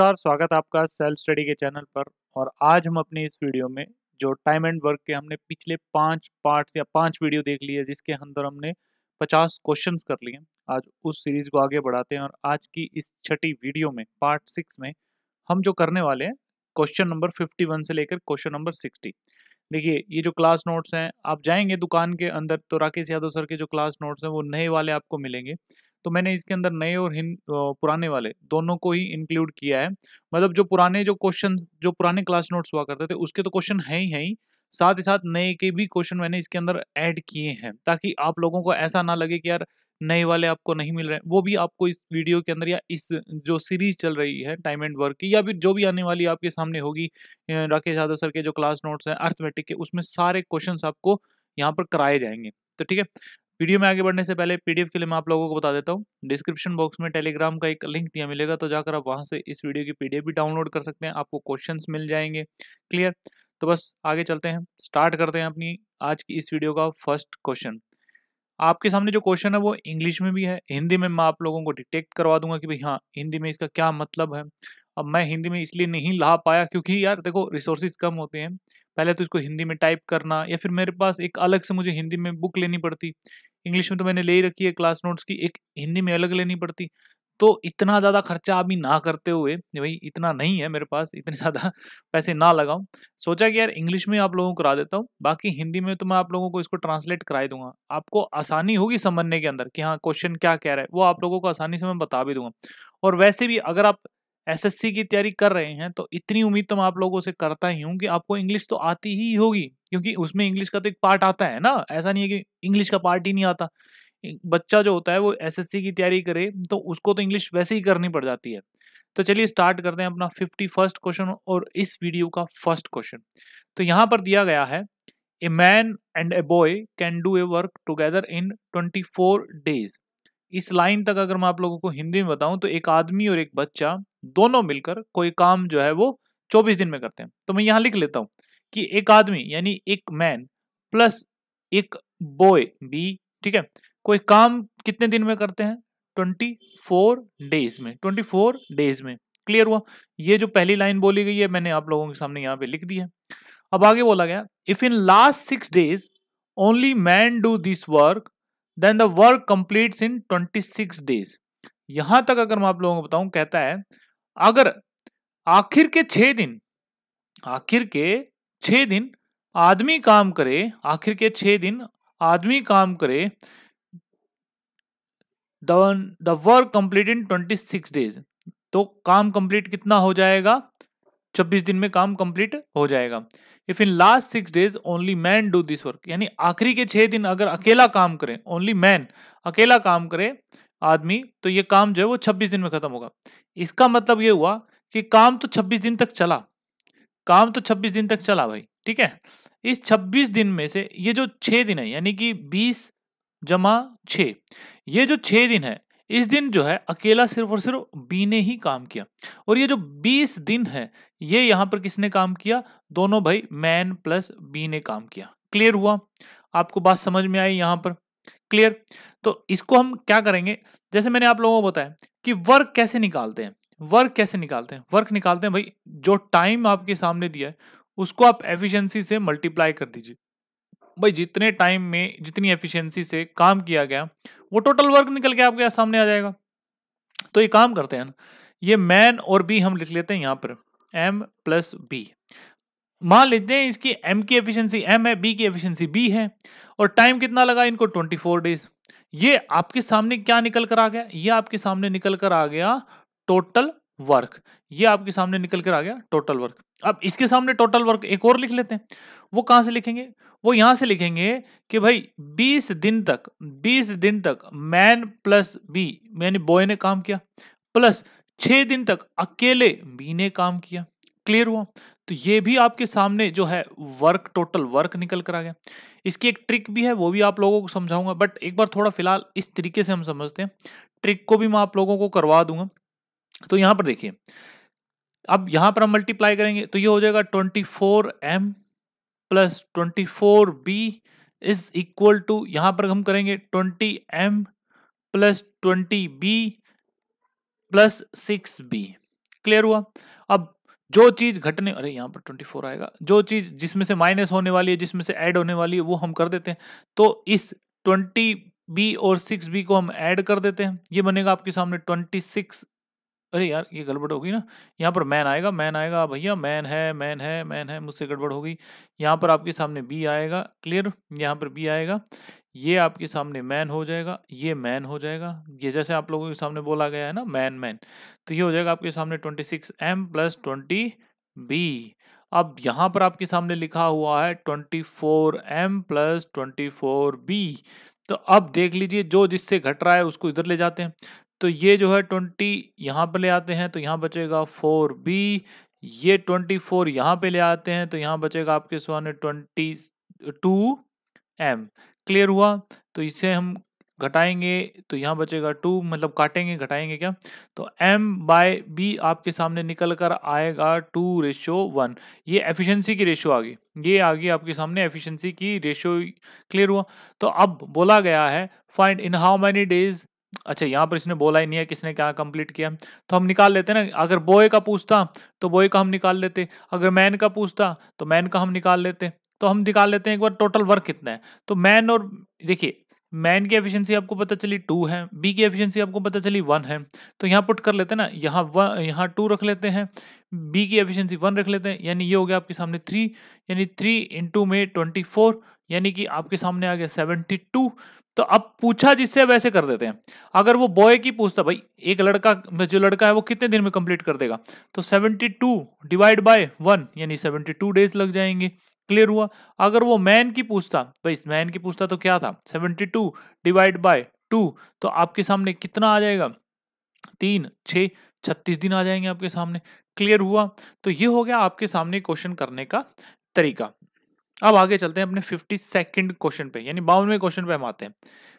नमस्कार स्वागत है आपका सेल्फ स्टडी के चैनल पर और आज हम अपने इस वीडियो में जो टाइम एंड वर्क के हमने पिछले पांच पार्ट्स या पांच वीडियो देख लिए जिसके अंदर हमने पचास क्वेश्चंस कर लिए आज उस सीरीज को आगे बढ़ाते हैं और आज की इस छठी वीडियो में पार्ट सिक्स में हम जो करने वाले हैं क्वेश्चन नंबर फिफ्टी वन से लेकर क्वेश्चन नंबर सिक्सटी देखिए ये जो क्लास नोट्स हैं आप जाएंगे दुकान के अंदर तो राकेश यादव सर के जो क्लास नोट्स हैं वो नए वाले आपको मिलेंगे तो मैंने इसके अंदर नए और हिंद पुराने वाले दोनों को ही इंक्लूड किया है मतलब जो पुराने जो क्वेश्चन जो पुराने क्लास नोट्स हुआ करते थे उसके तो क्वेश्चन है ही है ही साथ ही साथ नए के भी क्वेश्चन मैंने इसके अंदर ऐड किए हैं ताकि आप लोगों को ऐसा ना लगे कि यार नए वाले आपको नहीं मिल रहे हैं वो भी आपको इस वीडियो के अंदर या इस जो सीरीज चल रही है टाइम एंड वर्क की या फिर जो भी आने वाली आपके सामने होगी राकेश यादव सर के जो क्लास नोट्स हैं अर्थमेटिक के उसमें सारे क्वेश्चन आपको यहाँ पर कराए जाएंगे तो ठीक है वीडियो में आगे बढ़ने से पहले पीडीएफ के लिए मैं आप लोगों को बता देता हूँ डिस्क्रिप्शन बॉक्स में टेलीग्राम का एक लिंक दिया मिलेगा तो जाकर आप वहाँ से इस वीडियो की पीडीएफ भी डाउनलोड कर सकते हैं आपको क्वेश्चन मिल जाएंगे क्लियर तो बस आगे चलते हैं स्टार्ट करते हैं अपनी आज की इस वीडियो का फर्स्ट क्वेश्चन आपके सामने जो क्वेश्चन है वो इंग्लिश में भी है हिंदी में मैं आप लोगों को डिटेक्ट करवा दूंगा कि भाई हाँ हिंदी में इसका क्या मतलब है अब मैं हिंदी में इसलिए नहीं ला पाया क्योंकि यार देखो रिसोर्सेज कम होते हैं पहले तो इसको हिंदी में टाइप करना या फिर मेरे पास एक अलग से मुझे हिंदी में बुक लेनी पड़ती इंग्लिश में तो मैंने ले ही रखी है क्लास नोट्स की एक हिंदी में अलग लेनी पड़ती तो इतना ज़्यादा खर्चा अभी ना करते हुए भाई इतना नहीं है मेरे पास इतने ज़्यादा पैसे ना लगाऊं सोचा कि यार इंग्लिश में आप लोगों को करा देता हूँ बाकी हिंदी में तो मैं आप लोगों को इसको ट्रांसलेट कराए दूंगा आपको आसानी होगी समझने के अंदर कि हाँ क्वेश्चन क्या कह रहा है वो आप लोगों को आसानी से मैं बता भी दूंगा और वैसे भी अगर आप एसएससी की तैयारी कर रहे हैं तो इतनी उम्मीद तो मैं आप लोगों से करता ही हूँ कि आपको इंग्लिश तो आती ही होगी क्योंकि उसमें इंग्लिश का तो एक पार्ट आता है ना ऐसा नहीं है कि इंग्लिश का पार्ट ही नहीं आता बच्चा जो होता है वो एसएससी की तैयारी करे तो उसको तो इंग्लिश वैसे ही करनी पड़ जाती है तो चलिए स्टार्ट करते हैं अपना फिफ्टी फर्स्ट क्वेश्चन और इस वीडियो का फर्स्ट क्वेश्चन तो यहाँ पर दिया गया है a man and a boy can do a work together in twenty four days इस लाइन तक अगर मैं आप लोगों को हिंदी में बताऊं तो एक आदमी और एक बच्चा दोनों मिलकर कोई काम जो है वो चौबीस दिन में करते हैं तो मैं यहाँ लिख लेता हूँ कि एक आदमी यानी एक मैन प्लस एक बॉय बी ठीक है कोई काम कितने दिन में करते हैं ट्वेंटी फोर डेज में ट्वेंटी फोर डेज में क्लियर हुआ ये जो पहली लाइन बोली गई है मैंने आप लोगों के सामने यहाँ पे लिख दी है अब आगे बोला गया if in last six days only man do this work then the work complete in twenty six days यहां तक अगर मैं आप लोगों को बताऊं कहता है अगर आखिर के छह दिन आखिर के छह दिन आदमी काम करे आखिर के छह दिन आदमी काम करे the work complete in twenty six days तो काम कंप्लीट कितना हो जाएगा छब्बीस दिन में काम कंप्लीट हो जाएगा if in last six days only man do this work यानी आखिरी के छह दिन अगर अकेला काम करें ओनली मैन अकेला काम करे आदमी तो ये काम जो है वो छब्बीस दिन में खत्म होगा इसका मतलब ये हुआ कि काम तो छब्बीस दिन तक चला काम तो छब्बीस दिन तक चला भाई ठीक है इस छब्बीस दिन में से ये जो छः दिन है यानी कि बीस जमा छे ये जो छः दिन है इस दिन जो है अकेला सिर्फ और सिर्फ बी ने ही काम किया और ये जो बीस दिन है ये यहां पर किसने काम किया दोनों भाई मैन प्लस बी ने काम किया क्लियर हुआ आपको बात समझ में आई यहां पर क्लियर तो इसको हम क्या करेंगे जैसे मैंने आप लोगों को बताया कि वर्क कैसे निकालते हैं वर्क कैसे निकालते हैं वर्क निकालते हैं भाई जो टाइम आपके सामने दिया है उसको आप एफिशिएंसी से मल्टीप्लाई कर दीजिए भाई जितने टाइम में जितनी एफिशिएंसी से काम किया गया वो टोटल वर्क निकल के आपके सामने आ जाएगा तो ये काम करते हैं ये मैन और बी हम लिख लेते हैं यहाँ पर एम प्लस बी मान लेते हैं इसकी एम की एफिशिएंसी एम है बी की एफिशिएंसी बी है और टाइम कितना लगा इनको 24 डेज ये आपके सामने क्या निकल कर आ गया ये आपके सामने निकल कर आ गया टोटल वर्क ये आपके सामने निकल कर आ गया टोटल वर्क अब इसके सामने टोटल वर्क एक और लिख लेते हैं वो कहाँ से लिखेंगे वो यहाँ से लिखेंगे कि भाई 20 दिन तक 20 दिन तक मैन प्लस बी यानी बॉय ने काम किया प्लस छः दिन तक अकेले बी ने काम किया क्लियर हुआ तो ये भी आपके सामने जो है वर्क टोटल वर्क निकल कर आ गया इसकी एक ट्रिक भी है वो भी आप लोगों को समझाऊंगा बट एक बार थोड़ा फिलहाल इस तरीके से हम समझते हैं ट्रिक को भी मैं आप लोगों को करवा दूंगा तो यहां पर देखिए अब यहां पर हम मल्टीप्लाई करेंगे तो ये हो जाएगा twenty four M plus twenty four B is equal to यहां पर हम करेंगे twenty M plus twenty B plus six B clear हुआ अब जो चीज़ घटने अरे यहां पर ट्वेंटी फोर आएगा जो चीज़ जिसमें से माइनस होने वाली है जिसमें से ऐड होने वाली है वो हम कर देते हैं तो इस ट्वेंटी बी और सिक्स बी को हम ऐड कर देते हैं ये बनेगा आपके सामने ट्वेंटी सिक्स अरे यार ये गड़बड़ होगी ना यहाँ पर मैन आएगा मैन आएगा भैया मैन है मैन है मैन है मुझसे गड़बड़ होगी यहाँ पर आपके सामने बी आएगा क्लियर यहाँ पर बी आएगा ये आपके सामने मैन हो जाएगा ये मैन हो जाएगा ये जैसे आप लोगों के सामने बोला गया है ना मैन मैन तो ये हो जाएगा आपके सामने twenty six M plus twenty B अब यहाँ पर आपके सामने लिखा हुआ है twenty four M plus twenty four B तो अब देख लीजिए जो जिससे घट रहा है उसको इधर ले जाते हैं तो ये जो है ट्वेंटी यहाँ पर ले आते हैं तो यहाँ बचेगा फोर बी ये ट्वेंटी फोर यहाँ पर ले आते हैं तो यहाँ बचेगा आपके में ट्वेंटी टू एम क्लियर हुआ तो इसे हम घटाएंगे तो यहाँ बचेगा टू मतलब काटेंगे घटाएंगे क्या तो एम बाय बी आपके सामने निकल कर आएगा टू रेशो वन ये एफिशिएंसी की रेशो आ गई ये आ गई आपके सामने एफिशिएंसी की रेशो क्लियर हुआ तो अब बोला गया है find in how many days अच्छा यहाँ पर इसने बोला ही नहीं है किसने क्या कंप्लीट किया तो हम निकाल लेते ना अगर बॉय का पूछता तो बॉय का हम निकाल लेते अगर मैन का पूछता तो मैन का हम निकाल लेते तो हम निकाल लेते हैं एक बार टोटल वर्क कितना है तो मैन और देखिए मैन की एफिशिएंसी आपको पता चली टू है बी की एफिशिएंसी आपको पता चली वन है तो यहाँ पुट कर लेते हैं ना यहाँ वन यहाँ टू रख लेते हैं बी की एफिशिएंसी वन रख लेते हैं यानी ये हो गया आपके सामने थ्री यानी थ्री इंटू में ट्वेंटी फोर यानी कि आपके सामने आ गया सेवेंटी टू तो अब पूछा जिससे वैसे कर देते हैं अगर वो बॉय की पूछता भाई एक लड़का जो लड़का है वो कितने दिन में कंप्लीट कर देगा तो seventy two divide by one यानी सेवेंटी टू डेज लग जाएंगे क्लियर हुआ अगर वो मैन की पूछता भाई इस मैन की पूछता तो क्या था seventy two divide by two तो आपके सामने कितना आ जाएगा तीन छ छत्तीस दिन आ जाएंगे आपके सामने क्लियर हुआ तो ये हो गया आपके सामने क्वेश्चन करने का तरीका अब आगे चलते हैं अपने फिफ्टी सेकेंड क्वेश्चन पे यानी बावनवे क्वेश्चन पे हम आते हैं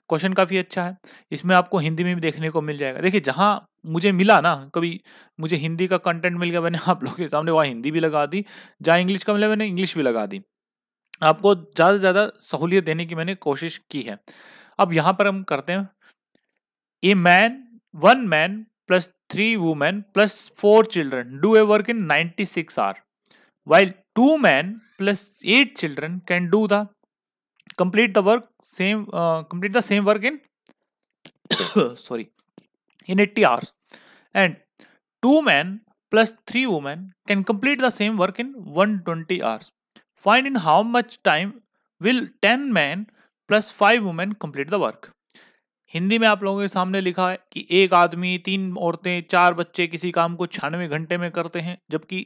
क्वेश्चन काफ़ी अच्छा है इसमें आपको हिंदी में भी देखने को मिल जाएगा देखिए जहाँ मुझे मिला ना कभी मुझे हिंदी का कंटेंट मिल गया मैंने आप लोगों के सामने वहाँ हिंदी भी लगा दी जहाँ इंग्लिश का मिला मैंने इंग्लिश भी लगा दी आपको ज़्यादा से ज़्यादा सहूलियत देने की मैंने कोशिश की है अब यहाँ पर हम करते हैं a man one man plus three women plus four children do a work in ninety six hour while two men plus eight children can do the complete the work same uh, complete the same work in sorry in 80 hours and two men plus three women can complete the same work in 120 hours find in how much time will 10 men plus 5 women complete the work Hindi में आप लोगों के सामने लिखा है कि एक आदमी तीन औरतें चार बच्चे किसी काम को छियानवे घंटे में करते हैं जबकि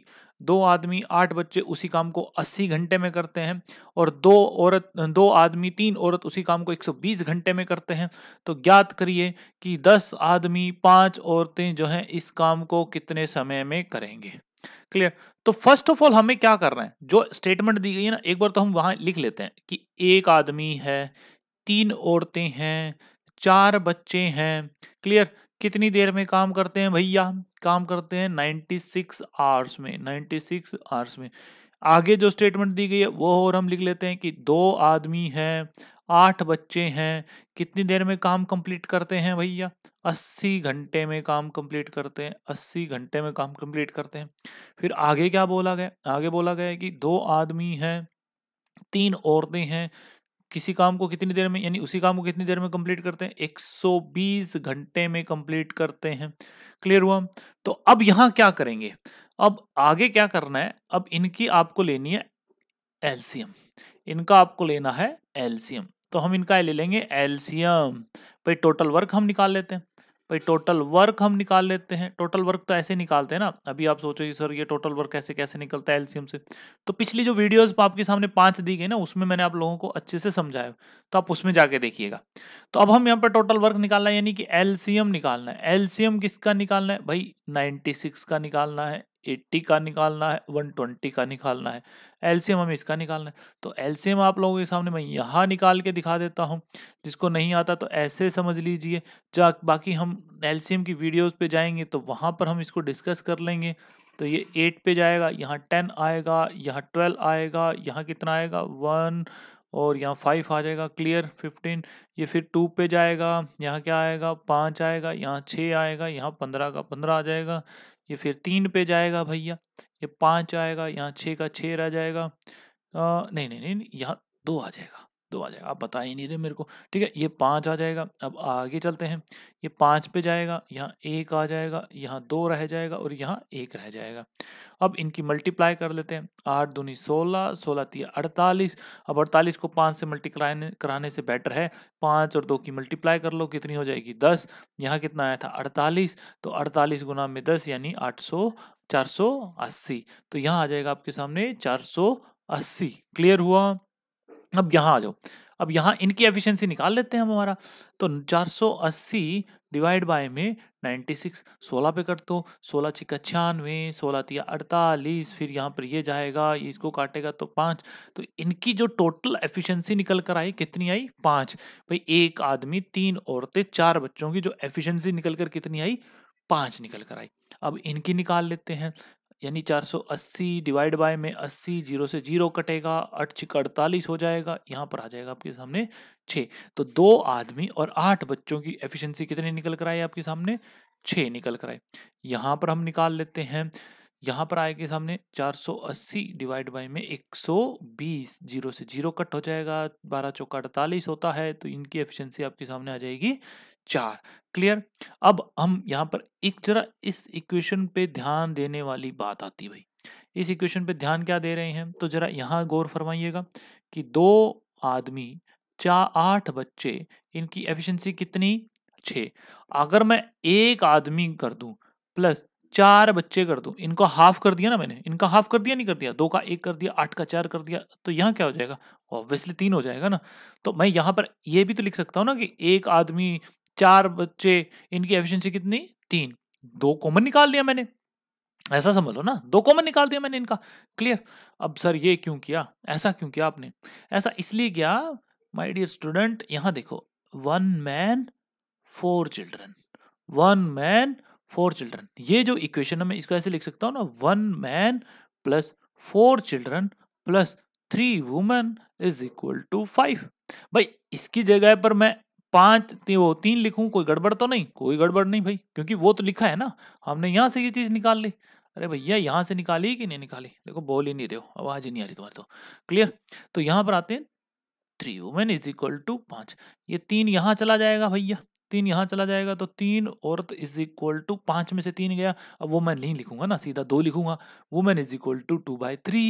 दो आदमी आठ बच्चे उसी काम को अस्सी घंटे में करते हैं और दो औरत दो आदमी तीन औरत उसी काम को एक सौ बीस घंटे में करते हैं तो ज्ञात करिए कि दस आदमी पाँच औरतें जो हैं इस काम को कितने समय में करेंगे क्लियर तो फर्स्ट ऑफ ऑल हमें क्या करना है जो स्टेटमेंट दी गई है ना एक बार तो हम वहां लिख लेते हैं कि एक आदमी है तीन औरतें हैं चार बच्चे हैं क्लियर कितनी देर में काम करते हैं भैया काम करते हैं 96 आवर्स में 96 आवर्स में आगे जो स्टेटमेंट दी गई है वो और हम लिख लेते हैं कि दो आदमी हैं आठ बच्चे हैं कितनी देर में काम कंप्लीट करते हैं भैया अस्सी घंटे में काम कंप्लीट करते हैं अस्सी घंटे में काम कंप्लीट करते हैं फिर आगे क्या बोला गया आगे बोला गया कि दो आदमी हैं तीन औरतें हैं किसी काम को कितनी देर में यानी उसी काम को कितनी देर में कंप्लीट करते हैं 120 घंटे में कंप्लीट करते हैं क्लियर हुआ तो अब यहां क्या करेंगे अब आगे क्या करना है अब इनकी आपको लेनी है एल्सियम इनका आपको लेना है एल्सियम तो हम इनका ले लेंगे एल्सियम भाई टोटल वर्क हम निकाल लेते हैं भाई टोटल वर्क हम निकाल लेते हैं टोटल वर्क तो ऐसे निकालते हैं ना अभी आप सोचो सर ये टोटल वर्क कैसे कैसे निकलता है एलसीएम से तो पिछली जो वीडियोस आपके सामने पांच दी गई ना उसमें मैंने आप लोगों को अच्छे से समझाया तो आप उसमें जाके देखिएगा तो अब हम यहाँ पर टोटल वर्क निकालना है यानी कि एलसीएम निकालना है एलसीएम किसका निकालना है भाई नाइन्टी का निकालना है एट्टी का निकालना है वन ट्वेंटी का निकालना है एल्सीयम हमें इसका निकालना है तो एलसीएम आप लोगों के सामने मैं यहाँ निकाल के दिखा देता हूँ जिसको नहीं आता तो ऐसे समझ लीजिए जा बाकी हम एलसीएम की वीडियोस पे जाएंगे तो वहाँ पर हम इसको डिस्कस कर लेंगे तो ये एट पे जाएगा यहाँ टेन आएगा यहाँ ट्वेल्व आएगा यहाँ कितना आएगा वन और यहाँ फाइव आ जाएगा क्लियर फिफ्टीन ये फिर टू पे जाएगा यहाँ क्या आएगा पाँच आएगा यहाँ छः आएगा यहाँ पंद्रह का पंद्रह आ जाएगा ये फिर तीन पे जाएगा भैया ये पाँच आएगा यहाँ छः का छः रह जाएगा आ, नहीं नहीं नहीं यहाँ दो आ जाएगा दो आ जाएगा आप बता ही नहीं रहे मेरे को ठीक है ये पाँच आ जाएगा अब आगे चलते हैं ये पाँच पे जाएगा यहाँ एक आ जाएगा यहाँ दो रह जाएगा और यहाँ एक रह जाएगा अब इनकी मल्टीप्लाई कर लेते हैं आठ दूनी सोलह सोलह तीन अड़तालीस अब अड़तालीस को पाँच से मल्टी कराने से बेटर है पाँच और दो की मल्टीप्लाई कर लो कितनी हो जाएगी दस यहाँ कितना आया था अड़तालीस तो अड़तालीस गुना में दस यानी आठ सौ चार सौ अस्सी तो यहाँ आ जाएगा आपके सामने चार सौ अस्सी क्लियर हुआ अब यहाँ आ जाओ अब यहाँ इनकी एफिशिएंसी निकाल लेते हैं हम हमारा तो 480 डिवाइड बाय में 96 16 पे कर दो सोलह छिका छियानवे सोलह तिया अड़तालीस फिर यहाँ पर ये जाएगा इसको काटेगा तो पाँच तो इनकी जो टोटल एफिशिएंसी निकल कर आई कितनी आई पाँच भाई एक आदमी तीन औरतें चार बच्चों की जो एफिशियंसी निकल कर कितनी आई पाँच निकल कर आई अब इनकी निकाल लेते हैं यानी 480 डिवाइड बाय में 80 जीरो से जीरो कटेगा अटछिक अड़तालीस हो जाएगा यहाँ पर आ जाएगा आपके सामने छः तो दो आदमी और आठ बच्चों की एफिशिएंसी कितनी निकल कर आए आपके सामने छः निकल कर आए यहाँ पर हम निकाल लेते हैं यहाँ पर आएगा सामने 480 डिवाइड बाय में 120 जीरो से जीरो कट हो जाएगा बारह चौका अड़तालीस होता है तो इनकी एफिशिएंसी आपके सामने आ जाएगी चार क्लियर अब हम यहाँ पर एक जरा इस इक्वेशन पे ध्यान देने वाली बात आती भाई इस इक्वेशन पे ध्यान क्या दे रहे हैं तो जरा यहाँ गौर फरमाइएगा कि दो आदमी चार आठ बच्चे इनकी एफिशिएंसी कितनी छः अगर मैं एक आदमी कर दूँ प्लस चार बच्चे कर दूँ इनको हाफ कर दिया ना मैंने इनका हाफ कर दिया नहीं कर दिया दो का एक कर दिया आठ का चार कर दिया तो यहाँ क्या हो जाएगा ऑब्वियसली तीन हो जाएगा ना तो मैं यहाँ पर यह भी तो लिख सकता हूँ ना कि एक आदमी चार बच्चे इनकी एफिशिएंसी कितनी तीन दो कॉमन निकाल लिया मैंने ऐसा समझ लो ना दो कॉमन निकाल दिया मैंने इनका क्लियर अब सर ये क्यों किया ऐसा क्यों किया आपने ऐसा इसलिए किया माय डियर स्टूडेंट यहाँ देखो one man four children one man four children ये जो इक्वेशन है मैं इसको ऐसे लिख सकता हूँ ना one man plus four children plus three women is equal to five भाई इसकी जगह पर मैं पांच ती, वो तीन लिखूं कोई गड़बड़ तो नहीं कोई गड़बड़ नहीं भाई क्योंकि वो तो लिखा है ना हमने यहाँ से ये चीज़ निकाल ली अरे भैया यहाँ से निकाली कि नहीं निकाली देखो बोल ही नहीं रहे हो आवाज़ ही नहीं आ रही तुम्हारी तो क्लियर तो यहाँ पर आते हैं three women is equal to पांच ये तीन यहाँ चला जाएगा भैया तीन यहाँ चला जाएगा तो तीन औरत इज इक्वल टू पांच में से तीन गया अब वो मैं नहीं लिखूंगा ना सीधा दो लिखूंगा women is equal to two by three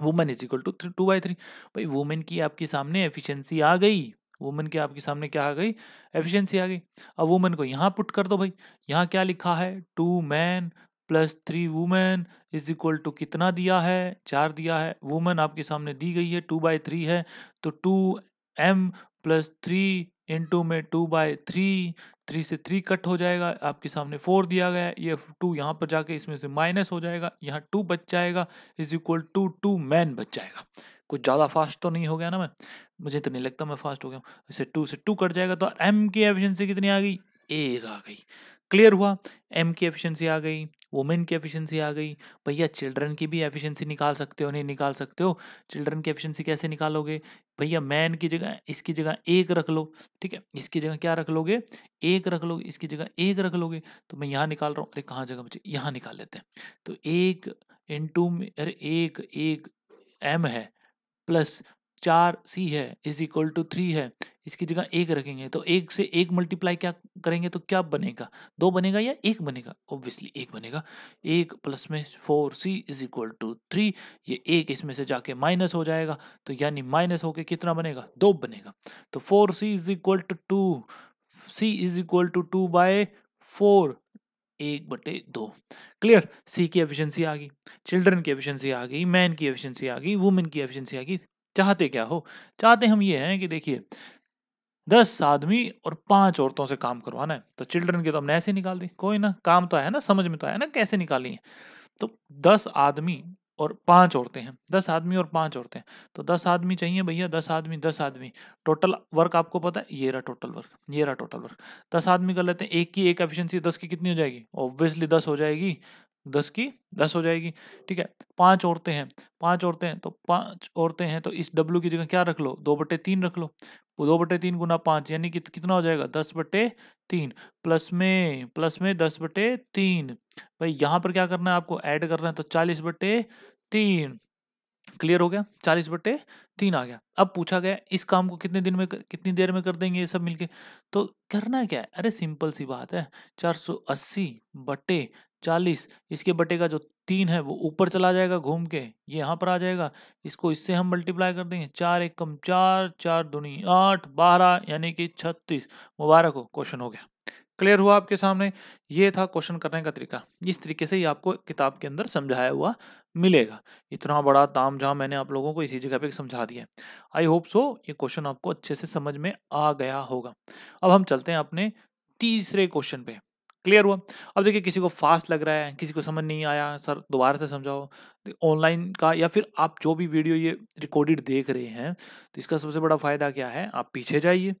women is equal to two by three भाई वुमेन की आपके सामने एफिशिएंसी आ गई वुमेन की आपके सामने क्या आ गई एफिशिएंसी आ गई अब वुमेन को यहाँ पुट कर दो भाई यहाँ क्या लिखा है two man plus three women is equal to कितना दिया है चार दिया है वुमेन आपके सामने दी गई है टू बाई थ्री है तो two M plus three into में टू बाय थ्री थ्री से थ्री कट हो जाएगा आपके सामने फोर दिया गया ये टू यहाँ पर जाके इसमें से माइनस हो जाएगा यहाँ टू बच जाएगा is equal to two man बच जाएगा कुछ ज़्यादा फास्ट तो नहीं हो गया ना मैं मुझे तो नहीं लगता मैं फास्ट हो गया हूँ इसे टू से टू कट जाएगा तो एम की एफिशिएंसी कितनी आ गई एक आ गई क्लियर हुआ एम की एफिशिएंसी आ गई वुमेन की एफिशिएंसी आ गई भैया चिल्ड्रन की भी एफिशिएंसी निकाल सकते हो नहीं निकाल सकते हो चिल्ड्रन की एफिशिएंसी कैसे निकालोगे भैया मैन की जगह इसकी जगह एक रख लो ठीक है इसकी जगह क्या रख लोगे एक रख लोगे इसकी जगह एक रख लोगे तो मैं यहाँ निकाल रहा हूँ अरे कहाँ जगह बचे यहाँ निकाल लेते हैं तो एक इन में अरे एक एक एम है प्लस चार सी है इज इक्वल टू थ्री है इसकी जगह एक रखेंगे तो एक से एक मल्टीप्लाई क्या करेंगे तो क्या बनेगा दो बनेगा या एक बनेगा ऑब्वियसली एक बनेगा एक प्लस में four C is equal to three ये एक इसमें से जाके माइनस हो जाएगा तो यानी माइनस होके कितना बनेगा दो बनेगा तो four C is equal to two C is equal to two by four एक बटे दो क्लियर सी की एफिशिएंसी आ गई चिल्ड्रन की एफिशिएंसी आ गई मैन की एफिशिएंसी आ गई वुमेन की एफिशिएंसी आ गई चाहते क्या हो चाहते हम ये हैं कि देखिए दस आदमी और पांच औरतों से काम करवाना है तो चिल्ड्रन के तो हमने ऐसे निकाल दी कोई ना काम तो है ना समझ में तो आया ना कैसे निकाली है तो दस आदमी और पांच औरतें हैं दस आदमी और पांच औरतें हैं तो दस आदमी चाहिए भैया दस आदमी दस आदमी टोटल वर्क आपको पता है ये रहा टोटल वर्क ये रहा टोटल वर्क दस आदमी कर लेते हैं एक की एक एफिशिएंसी दस की कितनी हो जाएगी ऑब्वियसली दस हो जाएगी दस की दस हो जाएगी ठीक है पांच औरतें हैं पांच औरतें हैं तो पांच औरतें हैं तो इस W की जगह क्या रख लो दो बटे तीन रख लो दो बटे तीन गुना पाँच यानी कि कितना हो जाएगा दस बटे तीन प्लस में प्लस में दस बटे तीन भाई यहाँ पर क्या करना है आपको ऐड करना है तो चालीस बटे तीन क्लियर हो गया चालीस बटे तीन आ गया अब पूछा गया इस काम को कितने दिन में कर, कितनी देर में कर देंगे ये सब मिलके तो करना क्या है अरे सिंपल सी बात है चार सौ अस्सी बटे चालीस इसके बटे का जो तीन है वो ऊपर चला जाएगा घूम के ये यहाँ पर आ जाएगा इसको इससे हम मल्टीप्लाई कर देंगे चार एक कम चार चार दूनी आठ बारह यानी कि छत्तीस मुबारक हो क्वेश्चन हो गया क्लियर हुआ आपके सामने ये था क्वेश्चन करने का तरीका इस तरीके से ही आपको किताब के अंदर समझाया हुआ मिलेगा इतना बड़ा ताम जहाँ मैंने आप लोगों को इसी जगह पे समझा दिया आई होप सो ये क्वेश्चन आपको अच्छे से समझ में आ गया होगा अब हम चलते हैं अपने तीसरे क्वेश्चन पे क्लियर हुआ अब देखिए किसी को फास्ट लग रहा है किसी को समझ नहीं आया सर दोबारा से समझाओ तो ऑनलाइन का या फिर आप जो भी वीडियो ये रिकॉर्डेड देख रहे हैं तो इसका सबसे बड़ा फ़ायदा क्या है आप पीछे जाइए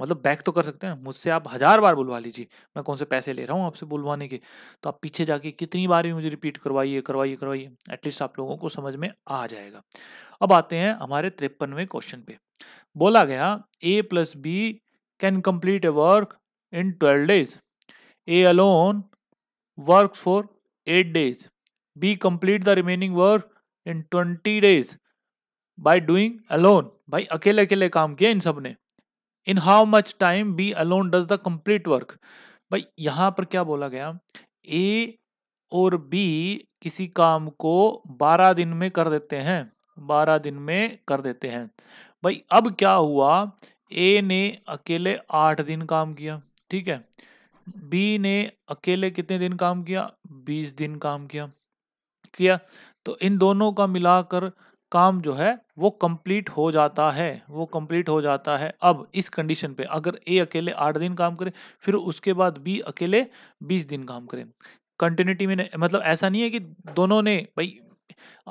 मतलब बैक तो कर सकते हैं मुझसे आप हज़ार बार बुलवा लीजिए मैं कौन से पैसे ले रहा हूँ आपसे बुलवाने के तो आप पीछे जाके कितनी बार भी मुझे रिपीट करवाइए करवाइए करवाइए एटलीस्ट आप लोगों को समझ में आ जाएगा अब आते हैं हमारे तिरपनवें क्वेश्चन पे बोला गया A plus B can complete a work in twelve days A alone work for eight days B complete the remaining work in twenty days by doing alone भाई अकेले अकेले काम किया इन सब ने in how much time B alone does the complete work भाई यहाँ पर क्या बोला गया ए और बी किसी काम को 12 दिन में कर देते हैं 12 दिन में कर देते हैं भाई अब क्या हुआ ए ने अकेले आठ दिन काम किया ठीक है बी ने अकेले कितने दिन काम किया बीस दिन काम किया किया तो इन दोनों का मिलाकर काम जो है वो कंप्लीट हो जाता है वो कंप्लीट हो जाता है अब इस कंडीशन पे अगर ए अकेले आठ दिन काम करे फिर उसके बाद बी अकेले बीस दिन काम करे कंटिन्यूटी में मतलब ऐसा नहीं है कि दोनों ने भाई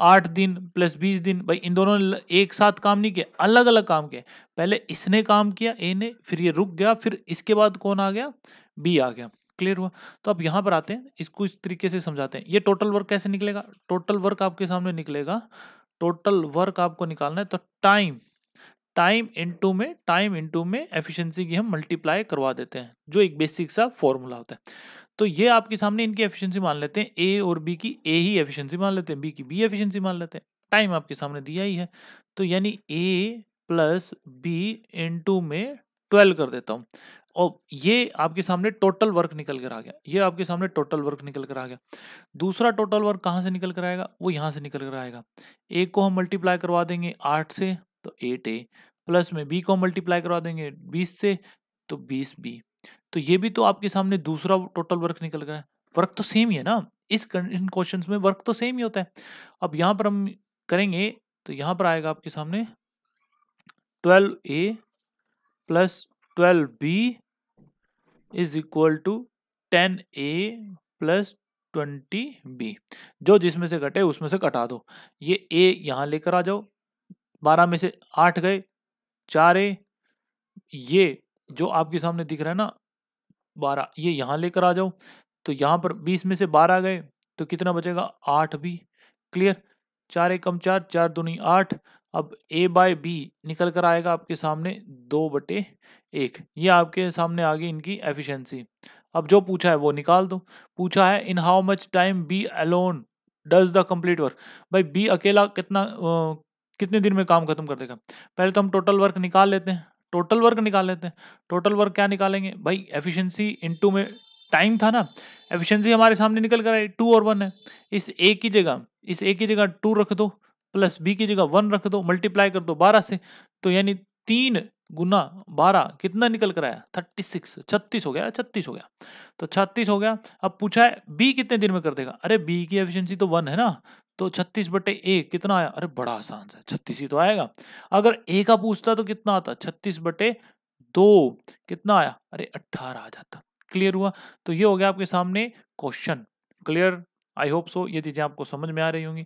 आठ दिन प्लस बीस दिन भाई इन दोनों ने एक साथ काम नहीं किया अलग अलग काम किया पहले इसने काम किया ए ने फिर ये रुक गया फिर इसके बाद कौन आ गया बी आ गया क्लियर हुआ तो अब यहाँ पर आते हैं इसको इस तरीके से समझाते हैं ये टोटल वर्क कैसे निकलेगा टोटल वर्क आपके सामने निकलेगा टोटल वर्क आपको निकालना है तो टाइम टाइम इनटू में टाइम इनटू में एफिशिएंसी की हम मल्टीप्लाई करवा देते हैं जो एक बेसिक सा फॉर्मूला होता है तो ये आपके सामने इनकी एफिशिएंसी मान लेते हैं ए और बी की ए ही एफिशिएंसी मान लेते हैं बी की बी एफिशिएंसी मान लेते हैं टाइम आपके सामने दिया ही है तो यानी ए प्लस बी में ट्वेल्व कर देता हूँ और ये आपके सामने टोटल वर्क निकल कर आ गया ये आपके सामने टोटल वर्क निकल कर आ गया दूसरा टोटल वर्क कहाँ से निकल कर आएगा वो यहाँ से निकल कर आएगा एक को हम मल्टीप्लाई करवा देंगे आठ से तो एट ए प्लस में बी को मल्टीप्लाई करवा देंगे बीस से तो बीस बी तो ये भी तो आपके सामने दूसरा टोटल वर्क निकल गया वर्क तो सेम ही है ना इस इन क्वेश्चन में वर्क तो सेम ही होता है अब यहाँ पर हम करेंगे तो यहाँ पर आएगा आपके सामने twelve A plus twelve B is equal to ten A plus twenty B जो जिसमें से कटे उसमें से कटा दो ये ए यहाँ लेकर आ जाओ बारह में से आठ गए चार ए ये जो आपके सामने दिख रहा है ना बारह ये यहाँ लेकर आ जाओ तो यहाँ पर बीस में से बारह गए तो कितना बचेगा आठ बी क्लियर चार एक कम चार चार दूनी आठ अब ए बाय बी निकल कर आएगा आपके सामने दो बटे एक ये आपके सामने आ गई इनकी एफिशिएंसी अब जो पूछा है वो निकाल दो पूछा है in how much time B alone does the complete work भाई बी अकेला कितना आ, कितने दिन में काम खत्म कर देगा पहले तो हम टोटल वर्क निकाल लेते हैं टोटल वर्क निकाल लेते हैं टोटल वर्क क्या निकालेंगे भाई एफिशिएंसी टू में टाइम था ना एफिशिएंसी हमारे सामने निकल कर आई टू और वन है इस ए की जगह इस ए की जगह टू रख दो प्लस बी की जगह वन रख दो मल्टीप्लाई कर दो बारह से तो यानी तीन गुना बारह कितना निकल कर आया थर्टी सिक्स छत्तीस हो गया छत्तीस हो गया तो छत्तीस हो गया अब पूछा है बी कितने दिन में कर देगा अरे बी की एफिशिएंसी तो वन है ना तो छत्तीस बटे ए कितना आया अरे बड़ा आसान सा छत्तीस ही तो आएगा अगर ए का पूछता तो कितना आता छत्तीस बटे दो कितना आया अरे अट्ठारह आ जाता क्लियर हुआ तो ये हो गया आपके सामने question clear I hope so ये चीज़ें आपको समझ में आ रही होंगी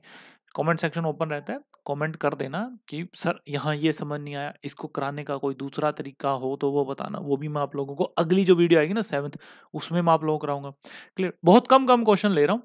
कमेंट सेक्शन ओपन रहता है कमेंट कर देना कि सर यहाँ ये समझ नहीं आया इसको कराने का कोई दूसरा तरीका हो तो वो बताना वो भी मैं आप लोगों को अगली जो वीडियो आएगी ना सेवन्थ उसमें मैं आप लोगों को कराऊंगा क्लियर बहुत कम कम क्वेश्चन ले रहा हूँ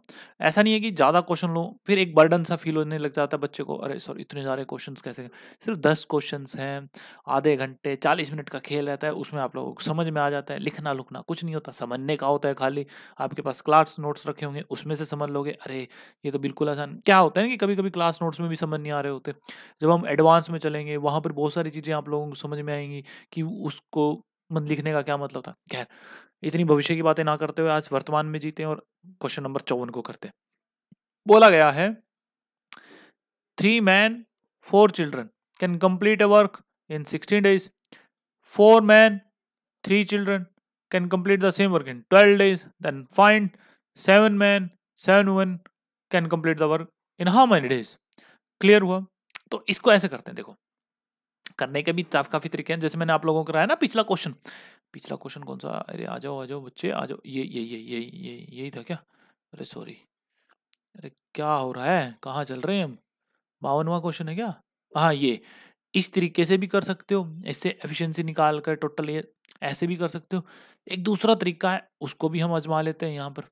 ऐसा नहीं है कि ज़्यादा क्वेश्चन लो फिर एक बर्डन सा फील होने लग जाता है बच्चे को अरे सर इतने सारे क्वेश्चन कैसे सिर्फ दस क्वेश्चन हैं आधे घंटे चालीस मिनट का खेल रहता है उसमें आप लोगों को समझ में आ जाता है लिखना लुखना कुछ नहीं होता समझने का होता है खाली आपके पास क्लास नोट्स रखे होंगे उसमें से समझ लोगे अरे ये तो बिल्कुल आसान क्या होता है कि कभी कभी कभी क्लास नोट्स में भी समझ नहीं आ रहे होते जब हम एडवांस में चलेंगे वहाँ पर बहुत सारी चीज़ें आप लोगों को समझ में आएंगी कि उसको मत लिखने का क्या मतलब था खैर इतनी भविष्य की बातें ना करते हुए आज वर्तमान में जीते हैं और क्वेश्चन नंबर चौवन को करते हैं बोला गया है three man four children can complete a work in sixteen days four man three children can complete the same work in twelve days then find seven man seven women can complete the work in how many days clear हुआ तो इसको ऐसे करते हैं देखो करने के भी काफ़ी तरीके हैं जैसे मैंने आप लोगों को कराया ना पिछला क्वेश्चन पिछला क्वेश्चन कौन सा अरे आ जाओ आ जाओ बच्चे आ जाओ ये ये ये ये ये यही था क्या अरे सॉरी अरे क्या हो रहा है कहाँ चल रहे हैं हम बावनवा क्वेश्चन है क्या हाँ ये इस तरीके से भी कर सकते हो इससे एफिशिएंसी निकाल कर टोटल ये ऐसे भी कर सकते हो एक दूसरा तरीका है उसको भी हम आजमा लेते हैं यहाँ पर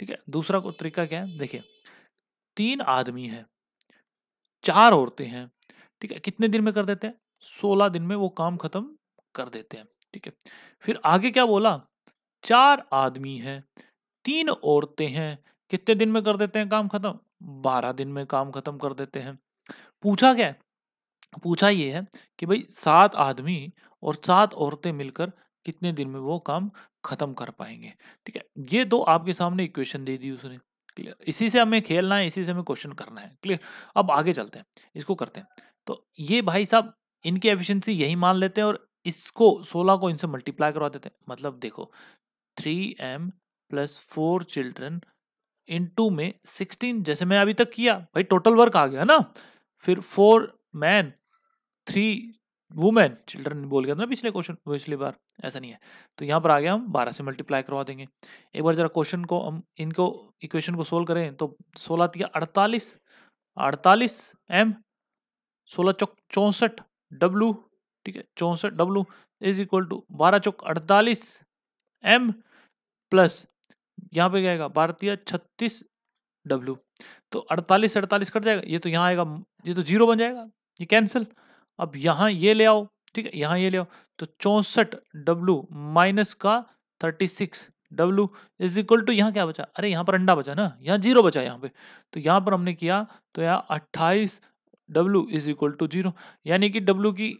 ठीक है दूसरा तरीका क्या है देखिए तीन आदमी है चार औरतें हैं ठीक है कितने दिन में कर देते हैं सोलह दिन में वो काम खत्म कर देते हैं ठीक है फिर आगे क्या बोला चार आदमी हैं तीन औरतें हैं कितने दिन में कर देते हैं काम खत्म बारह दिन में काम खत्म कर देते हैं पूछा क्या है पूछा ये है कि भाई सात आदमी और सात औरतें मिलकर कितने दिन में वो काम खत्म कर पाएंगे ठीक है ये दो आपके सामने इक्वेशन दे दी उसने क्लियर इसी से हमें खेलना है इसी से हमें क्वेश्चन करना है क्लियर अब आगे चलते हैं इसको करते हैं तो ये भाई साहब इनकी एफिशिएंसी यही मान लेते हैं और इसको 16 को इनसे मल्टीप्लाई करवा देते हैं मतलब देखो 3m M plus four children in two में 16 जैसे मैं अभी तक किया भाई टोटल वर्क आ गया ना फिर four man three women children बोल गया था ना पिछले क्वेश्चन पिछली बार ऐसा नहीं है तो यहाँ पर आ गया हम बारह से मल्टीप्लाई करवा देंगे एक बार जरा क्वेश्चन को हम इनको इक्वेशन को सोल्व करें तो सोलह तीन अड़तालीस अड़तालीस एम सोलह चौक चौंसठ डब्लू ठीक है चौंसठ डब्लू इज इक्वल टू बारह चौक अड़तालीस एम प्लस यहाँ पे क्या भारतीय छत्तीस डब्लू तो अड़तालीस से अड़तालीस कट जाएगा ये तो यहाँ आएगा ये तो जीरो बन जाएगा ये कैंसिल अब यहाँ ये ले आओ ठीक है यहाँ ये ले आओ तो चौंसठ डब्लू माइनस का thirty six W is equal to यहाँ क्या बचा अरे यहाँ पर अंडा बचा ना यहाँ जीरो बचा यहाँ पे तो यहाँ पर हमने किया तो यहाँ अट्ठाईस W is equal to zero यानी कि डब्लू की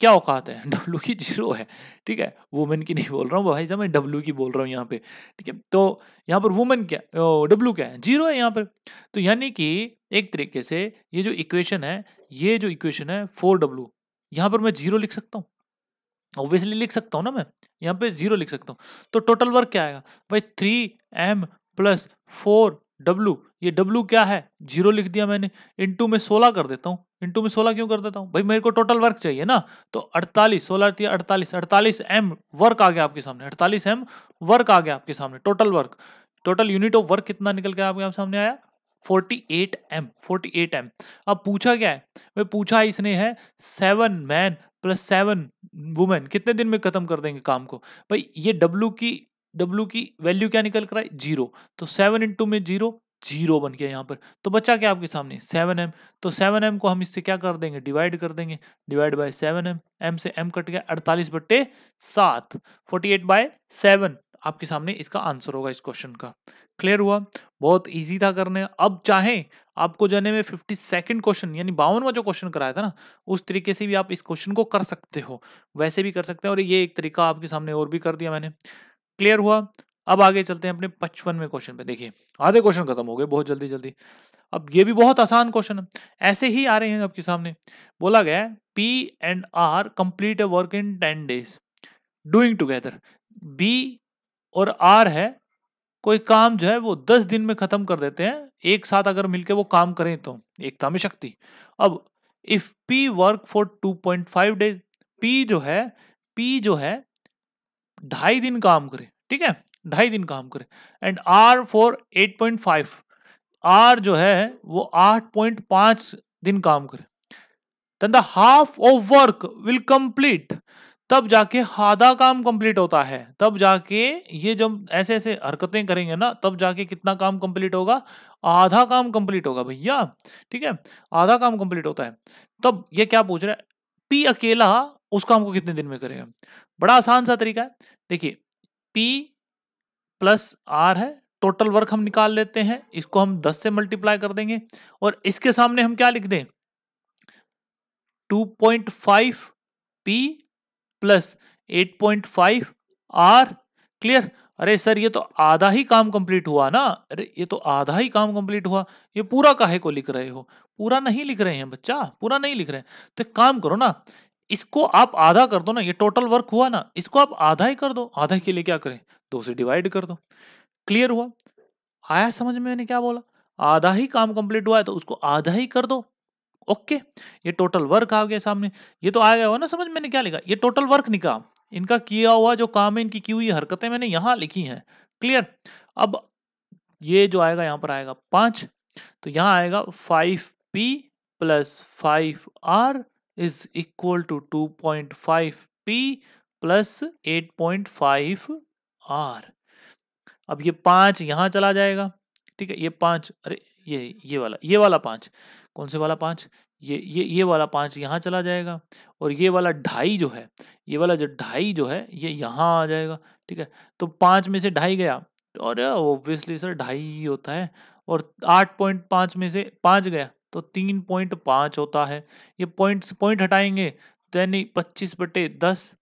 क्या औकात है डब्लू की जीरो है ठीक है वुमेन की नहीं बोल रहा हूँ भाई साहब मैं डब्लू की बोल रहा हूँ यहाँ पे ठीक है तो यहाँ पर वुमेन क्या डब्लू क्या है जीरो है यहाँ पर तो यानी कि एक तरीके से ये जो इक्वेशन है ये जो इक्वेशन है फोर डब्लू यहाँ पर मैं जीरो लिख सकता हूँ ऑब्वियसली लिख सकता हूँ ना मैं यहाँ पे जीरो लिख सकता हूँ तो टोटल वर्क क्या आएगा भाई three M plus four W ये डब्लू क्या है जीरो लिख दिया मैंने इंटू में सोलह कर देता हूँ इंटू में सोलह क्यों कर देता हूँ भाई मेरे को टोटल वर्क चाहिए ना तो अड़तालीस सोलह थी अड़तालीस अड़तालीस एम वर्क आ गया आपके सामने अड़तालीस एम वर्क आ गया आपके सामने total work total unit of work कितना निकल के आपके सामने आया 48 एम 48 एम अब पूछा क्या है मैं पूछा इसने है seven man plus seven women कितने दिन में खत्म कर देंगे काम को भाई ये डब्ल्यू की डब्ल्यू की वैल्यू क्या निकल कर आई जीरो तो सेवन इंटू में जीरो जीरो बन गया यहाँ पर तो बच्चा क्या आपके सामने सेवन एम तो सेवन एम को हम इससे क्या कर देंगे डिवाइड कर देंगे divide by seven M M से एम कट गया अड़तालीस बट्टे सात फोर्टी एट बाय सेवन आपके सामने इसका आंसर होगा इस क्वेश्चन का क्लियर हुआ बहुत इजी था करने अब चाहे आपको जाने में फिफ्टी सेकेंड क्वेश्चन यानी बावनवा जो क्वेश्चन कराया था ना उस तरीके से भी आप इस क्वेश्चन को कर सकते हो वैसे भी कर सकते हैं और ये एक तरीका आपके सामने और भी कर दिया मैंने क्लियर हुआ अब आगे चलते हैं अपने पचपनवें क्वेश्चन पे देखिए आधे क्वेश्चन खत्म हो गए बहुत जल्दी जल्दी अब ये भी बहुत आसान क्वेश्चन है ऐसे ही आ रहे हैं आपके सामने बोला गया है P and R complete a work in ten days doing together B और आर है कोई काम जो है वो दस दिन में खत्म कर देते हैं एक साथ अगर मिलके वो काम करें तो एकता में शक्ति अब if P work for two point five days P जो है पी जो है ढाई दिन काम करे ठीक है ढाई दिन काम करे and R for eight point five R जो है वो आठ पॉइंट पांच दिन काम करे the half of work will complete तब जाके आधा काम कंप्लीट होता है तब जाके ये जब ऐसे ऐसे हरकतें करेंगे ना तब जाके कितना काम कंप्लीट होगा आधा काम कंप्लीट होगा भैया ठीक है आधा काम कंप्लीट होता है तब ये क्या पूछ रहा है पी अकेला उस काम को कितने दिन में करेगा बड़ा आसान सा तरीका है देखिए पी प्लस आर है टोटल वर्क हम निकाल लेते हैं इसको हम दस से मल्टीप्लाई कर देंगे और इसके सामने हम क्या लिख दें two point five P plus eight point five R clear अरे सर ये तो आधा ही काम कंप्लीट हुआ ना अरे ये तो आधा ही काम कंप्लीट हुआ ये पूरा काहे को लिख रहे हो पूरा नहीं लिख रहे हैं बच्चा पूरा नहीं लिख रहे हैं तो काम करो ना इसको आप आधा कर दो ना ये टोटल वर्क हुआ ना इसको आप आधा ही कर दो आधा के लिए क्या करें दो से डिवाइड कर दो क्लियर हुआ आया समझ में मैंने क्या बोला आधा ही काम कंप्लीट हुआ है तो उसको आधा ही कर दो ओके ये टोटल वर्क आ गया सामने ये तो आ गया हुआ ना समझ मैंने क्या लिखा ये टोटल वर्क निकाम इनका किया हुआ जो काम है इनकी की हुई हरकतें मैंने यहां लिखी हैं क्लियर अब ये जो आएगा यहाँ पर आएगा पांच तो यहाँ आएगा five P plus five R is equal to p plus 8.5 R अब ये पाँच यहाँ चला जाएगा ठीक है ये पाँच अरे ये ये वाला ये वाला पाँच कौन से वाला पाँच ये ये ये वाला पाँच यहाँ चला जाएगा और ये वाला ढाई जो है ये वाला जो ढाई जो है ये यहाँ आ जाएगा ठीक है तो पाँच में से ढाई गया और ऑब्वियसली सर ढाई ही होता है और आठ पॉइंट पाँच में से पाँच गया तो तीन पॉइंट पाँच होता है ये पॉइंट पॉइंट हटाएंगे तो यानी पच्चीस बटे दस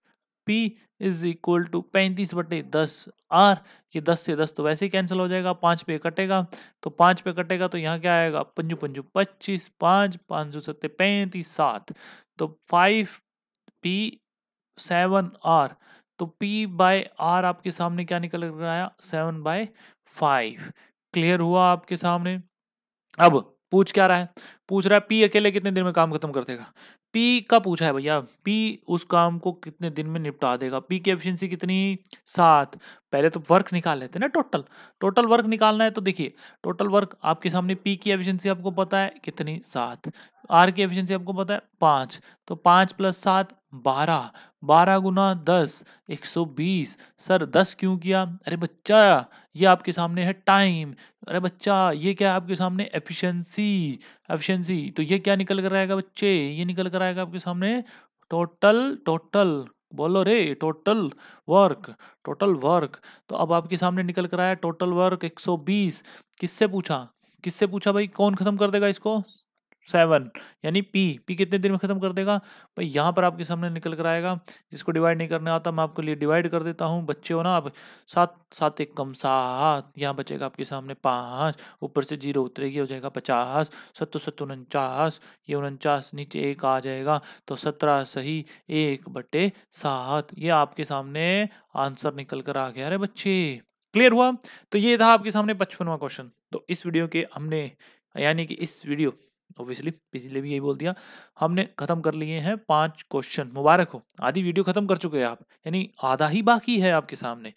पी इज इक्वल टू पैंतीस बटे दस आर ये दस से दस तो वैसे ही कैंसिल हो जाएगा पाँच पे कटेगा तो पाँच पे कटेगा तो यहाँ क्या आएगा पंजू पंजू पच्चीस पाँच पाँच सौ सत्तर पैंतीस सात तो फाइव पी सेवन आर तो पी बाय आर आपके सामने क्या निकल आया सेवन बाय फाइव क्लियर हुआ आपके सामने अब पूछ क्या रहा है पूछ रहा है पी अकेले कितने दिन में काम खत्म कर देगा पी का पूछा है भैया पी उस काम को कितने दिन में निपटा देगा पी की एफिशिएंसी कितनी सात पहले तो वर्क निकाल लेते हैं ना टोटल टोटल वर्क निकालना है तो देखिए टोटल वर्क आपके सामने पी की एफिशिएंसी आपको पता है कितनी सात आर की एफिशिएंसी आपको पता है पाँच तो पाँच प्लस सात बारह बारह गुना दस एक सौ बीस सर दस क्यों किया अरे बच्चा ये आपके सामने है टाइम अरे बच्चा ये क्या है आपके सामने एफिशिएंसी एफिशिएंसी तो ये क्या निकल कर आएगा बच्चे ये निकल कर आएगा आपके सामने टोटल टोटल बोलो रे टोटल वर्क टोटल वर्क तो अब आपके सामने निकल कर आया टोटल वर्क बीस किससे पूछा किससे पूछा भाई कौन ख़त्म कर देगा इसको सेवन यानी पी पी कितने देर में खत्म कर देगा भाई यहाँ पर आपके सामने निकल कर आएगा जिसको डिवाइड नहीं करने आता मैं आपके लिए डिवाइड कर देता हूँ बच्चे हो ना आप सात सात एक कम सात यहाँ बचेगा आपके सामने पाँच ऊपर से जीरो उतरेगी हो जाएगा पचास सत्तो सत्तो उनचास ये उनचास नीचे एक आ जाएगा तो सत्रह सही एक बटे सात ये आपके सामने आंसर निकल कर आ गया अरे बच्चे क्लियर हुआ तो ये था आपके सामने पचपनवा क्वेश्चन तो इस वीडियो के हमने यानी कि इस वीडियो ऑब्वियसली पिछले भी यही बोल दिया हमने खत्म कर लिए हैं पांच क्वेश्चन मुबारक हो आधी वीडियो खत्म कर चुके हैं आप यानी आधा ही बाकी है आपके सामने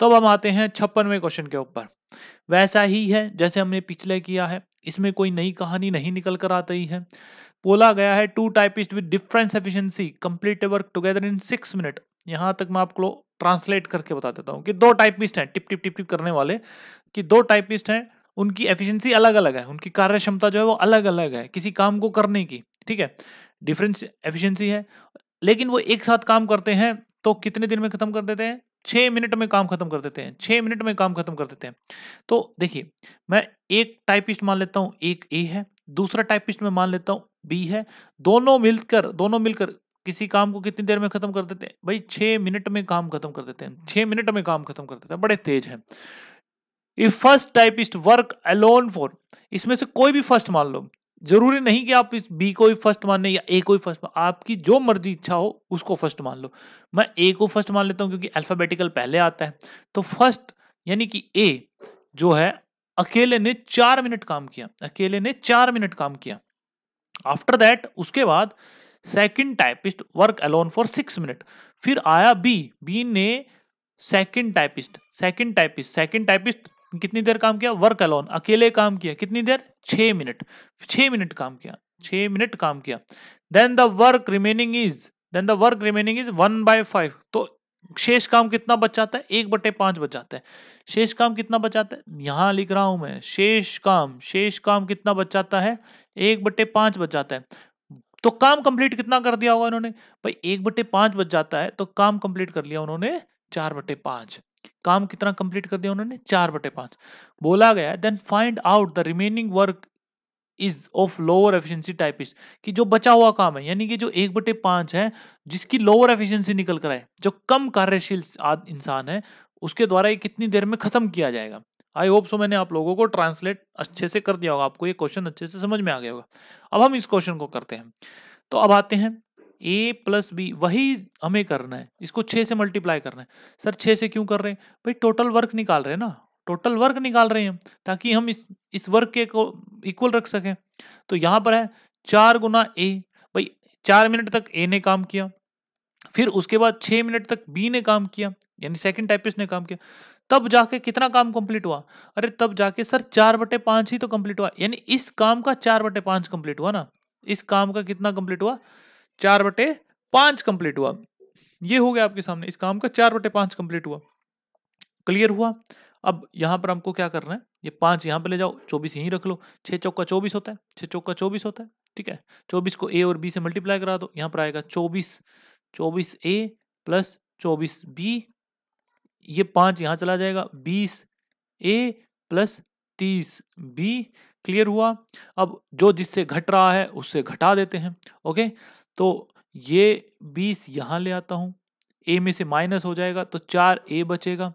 तब तो हम आते हैं छप्पनवे क्वेश्चन के ऊपर वैसा ही है जैसे हमने पिछले किया है इसमें कोई नई कहानी नहीं निकल कर आती है बोला गया है two typist with different efficiency complete work together in six minute यहाँ तक मैं आपको ट्रांसलेट करके बता देता हूँ कि दो टाइपिस्ट हैं टिप टिप टिप टिप करने वाले कि दो टाइपिस्ट हैं उनकी एफिशिएंसी अलग अलग है उनकी कार्य क्षमता जो है वो अलग अलग है किसी काम को करने की ठीक है डिफरेंस एफिशिएंसी है लेकिन वो एक साथ काम करते हैं तो कितने दिन में ख़त्म कर देते हैं छः मिनट में काम खत्म कर देते हैं छः मिनट में काम खत्म कर देते हैं तो देखिए मैं एक टाइपिस्ट मान लेता हूँ एक ए है दूसरा टाइपिस्ट मैं मान लेता हूँ बी है दोनों मिलकर दोनों मिलकर किसी काम को कितनी देर में खत्म कर देते हैं भाई छः मिनट में काम खत्म कर देते हैं छः मिनट में काम खत्म कर देते हैं बड़े तेज हैं if first typist work alone for इसमें से कोई भी फर्स्ट मान लो जरूरी नहीं कि आप इस बी को ही फर्स्ट माने या ए को ही फर्स्ट आपकी जो मर्जी इच्छा हो उसको फर्स्ट मान लो मैं ए को फर्स्ट मान लेता हूं क्योंकि अल्फ़ाबेटिकल पहले आता है तो फर्स्ट यानी कि ए जो है अकेले ने चार मिनट काम किया अकेले ने चार मिनट काम किया आफ्टर दैट उसके बाद second typist work alone for six minute फिर आया बी बी ने second typist second typist second typist कितनी देर काम किया वर्क अलोन अकेले काम किया कितनी देर छ मिनट छ मिनट काम किया छ मिनट काम किया then the work remaining is then the work remaining is one by five तो शेष काम कितना बचाता है एक बटे पांच बचाता है शेष काम कितना बचाता है यहां लिख रहा हूं मैं शेष काम शेष काम कितना बचाता है एक बटे पांच बचाता है तो काम कंप्लीट कितना कर दिया होगा उन्होंने भाई एक बटे पांच बच जाता है तो काम कंप्लीट कर लिया उन्होंने चार बटे पांच काम कितना कंप्लीट कर दिया उन्होंने चार बटे पांच बोला गया then find out the remaining work is of lower efficiency is कि जो बचा हुआ काम है यानी कि जो एक बटे पांच है जिसकी लोअर एफिशिएंसी निकल कर आए जो कम कार्यशील इंसान है उसके द्वारा ये कितनी देर में खत्म किया जाएगा आई होप सो मैंने आप लोगों को ट्रांसलेट अच्छे से कर दिया होगा आपको ये क्वेश्चन अच्छे से समझ में आ गया होगा अब हम इस क्वेश्चन को करते हैं तो अब आते हैं ए प्लस बी वही हमें करना है इसको छः से मल्टीप्लाई करना है सर छः से क्यों कर रहे हैं भाई टोटल वर्क निकाल रहे हैं ना टोटल वर्क निकाल रहे हैं ताकि हम इस इस वर्क के को इक्वल रख सकें तो यहाँ पर है चार गुना ए भाई चार मिनट तक ए ने काम किया फिर उसके बाद छः मिनट तक बी ने काम किया यानी सेकेंड टाइपिस्ट ने काम किया तब जाके कितना काम कंप्लीट हुआ अरे तब जाके सर चार बटे पाँच ही तो कम्प्लीट हुआ यानी इस काम का चार बटे कंप्लीट हुआ ना इस काम का कितना कंप्लीट हुआ चार बटे पांच कंप्लीट हुआ ये हो गया आपके सामने इस काम का चार बटे पांच कंप्लीट हुआ क्लियर हुआ अब यहां पर हमको क्या करना है ये पांच यहां पर ले जाओ चौबीस यहीं रख लो छः चौका चौबीस होता है छः चौका चौबीस होता है ठीक है चौबीस को ए और बी से मल्टीप्लाई करा दो यहां पर आएगा चौबीस चौबीस ए प्लस चौबीस बी ये पांच यहां चला जाएगा बीस ए प्लस तीस बी क्लियर हुआ अब जो जिससे घट रहा है उससे घटा देते हैं ओके तो ये बीस यहाँ ले आता हूँ ए में से माइनस हो जाएगा तो चार ए बचेगा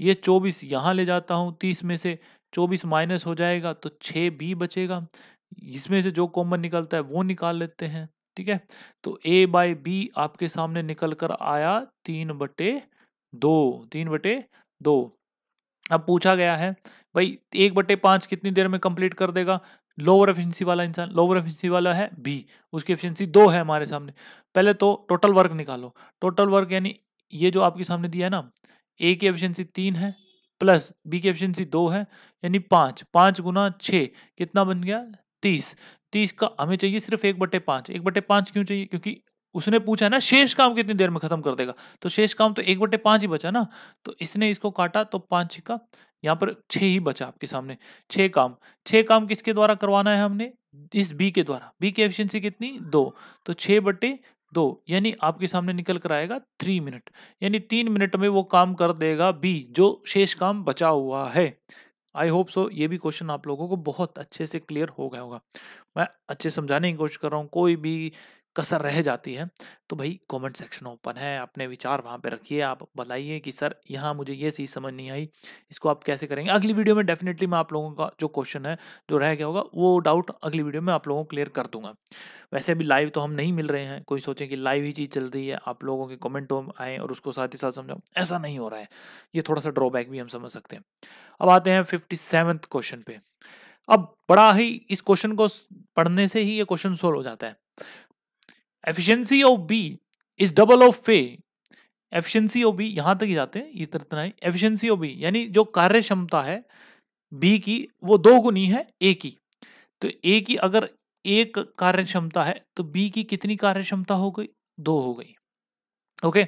ये चौबीस यहाँ ले जाता हूँ तीस में से चौबीस माइनस हो जाएगा तो छः बी बचेगा इसमें से जो कॉमन निकलता है वो निकाल लेते हैं ठीक है तो ए बाई बी आपके सामने निकल कर आया तीन बटे दो तीन बटे दो अब पूछा गया है भाई एक बटे पाँच कितनी देर में कंप्लीट कर देगा लोअर एफिशिएंसी वाला इंसान लोअर एफिशिएंसी वाला है बी उसकी एफिशिएंसी दो है हमारे सामने पहले तो टोटल वर्क निकालो टोटल वर्क यानी ये जो आपके सामने दिया है ना ए की एफिशिएंसी तीन है प्लस बी की एफिशिएंसी दो है यानी पाँच पाँच गुना छः कितना बन गया तीस तीस का हमें चाहिए सिर्फ एक बटे पाँच एक बटे पाँच क्यों चाहिए क्योंकि उसने पूछा ना शेष काम कितनी देर में खत्म कर देगा तो शेष काम तो एक बटे पाँच ही बचा ना तो इसने इसको काटा तो पाँच का यहाँ पर छः ही बचा आपके सामने छः काम छः काम किसके द्वारा करवाना है हमने इस बी के द्वारा बी की एफिशिएंसी कितनी दो तो छः बटे दो यानी आपके सामने निकल कर आएगा थ्री मिनट यानी तीन मिनट में वो काम कर देगा बी जो शेष काम बचा हुआ है आई होप सो ये भी क्वेश्चन आप लोगों को बहुत अच्छे से क्लियर हो गया होगा मैं अच्छे समझाने की कोशिश कर रहा हूँ कोई भी कसर रह जाती है तो भाई कमेंट सेक्शन ओपन है अपने विचार वहाँ पे रखिए आप बताइए कि सर यहाँ मुझे ये चीज़ समझ नहीं आई इसको आप कैसे करेंगे अगली वीडियो में डेफिनेटली मैं आप लोगों का जो क्वेश्चन है जो रह गया होगा वो डाउट अगली वीडियो में आप लोगों को क्लियर कर दूंगा वैसे अभी लाइव तो हम नहीं मिल रहे हैं कोई सोचें कि लाइव ही चीज़ चल रही है आप लोगों के कॉमेंट तो आए और उसको साथ ही साथ समझाओ ऐसा नहीं हो रहा है ये थोड़ा सा ड्रॉबैक भी हम समझ सकते हैं अब आते हैं फिफ्टी क्वेश्चन पे अब बड़ा ही इस क्वेश्चन को पढ़ने से ही ये क्वेश्चन सोल्व हो जाता है efficiency of B is double of पे एफिशिएंसी ऑफ बी यहाँ तक ही जाते हैं ये इतना ही एफिशिएंसी ऑफ बी यानी जो कार्य क्षमता है बी की वो दो गुनी है ए की तो ए की अगर एक कार्य क्षमता है तो बी की कितनी कार्य क्षमता हो गई दो हो गई okay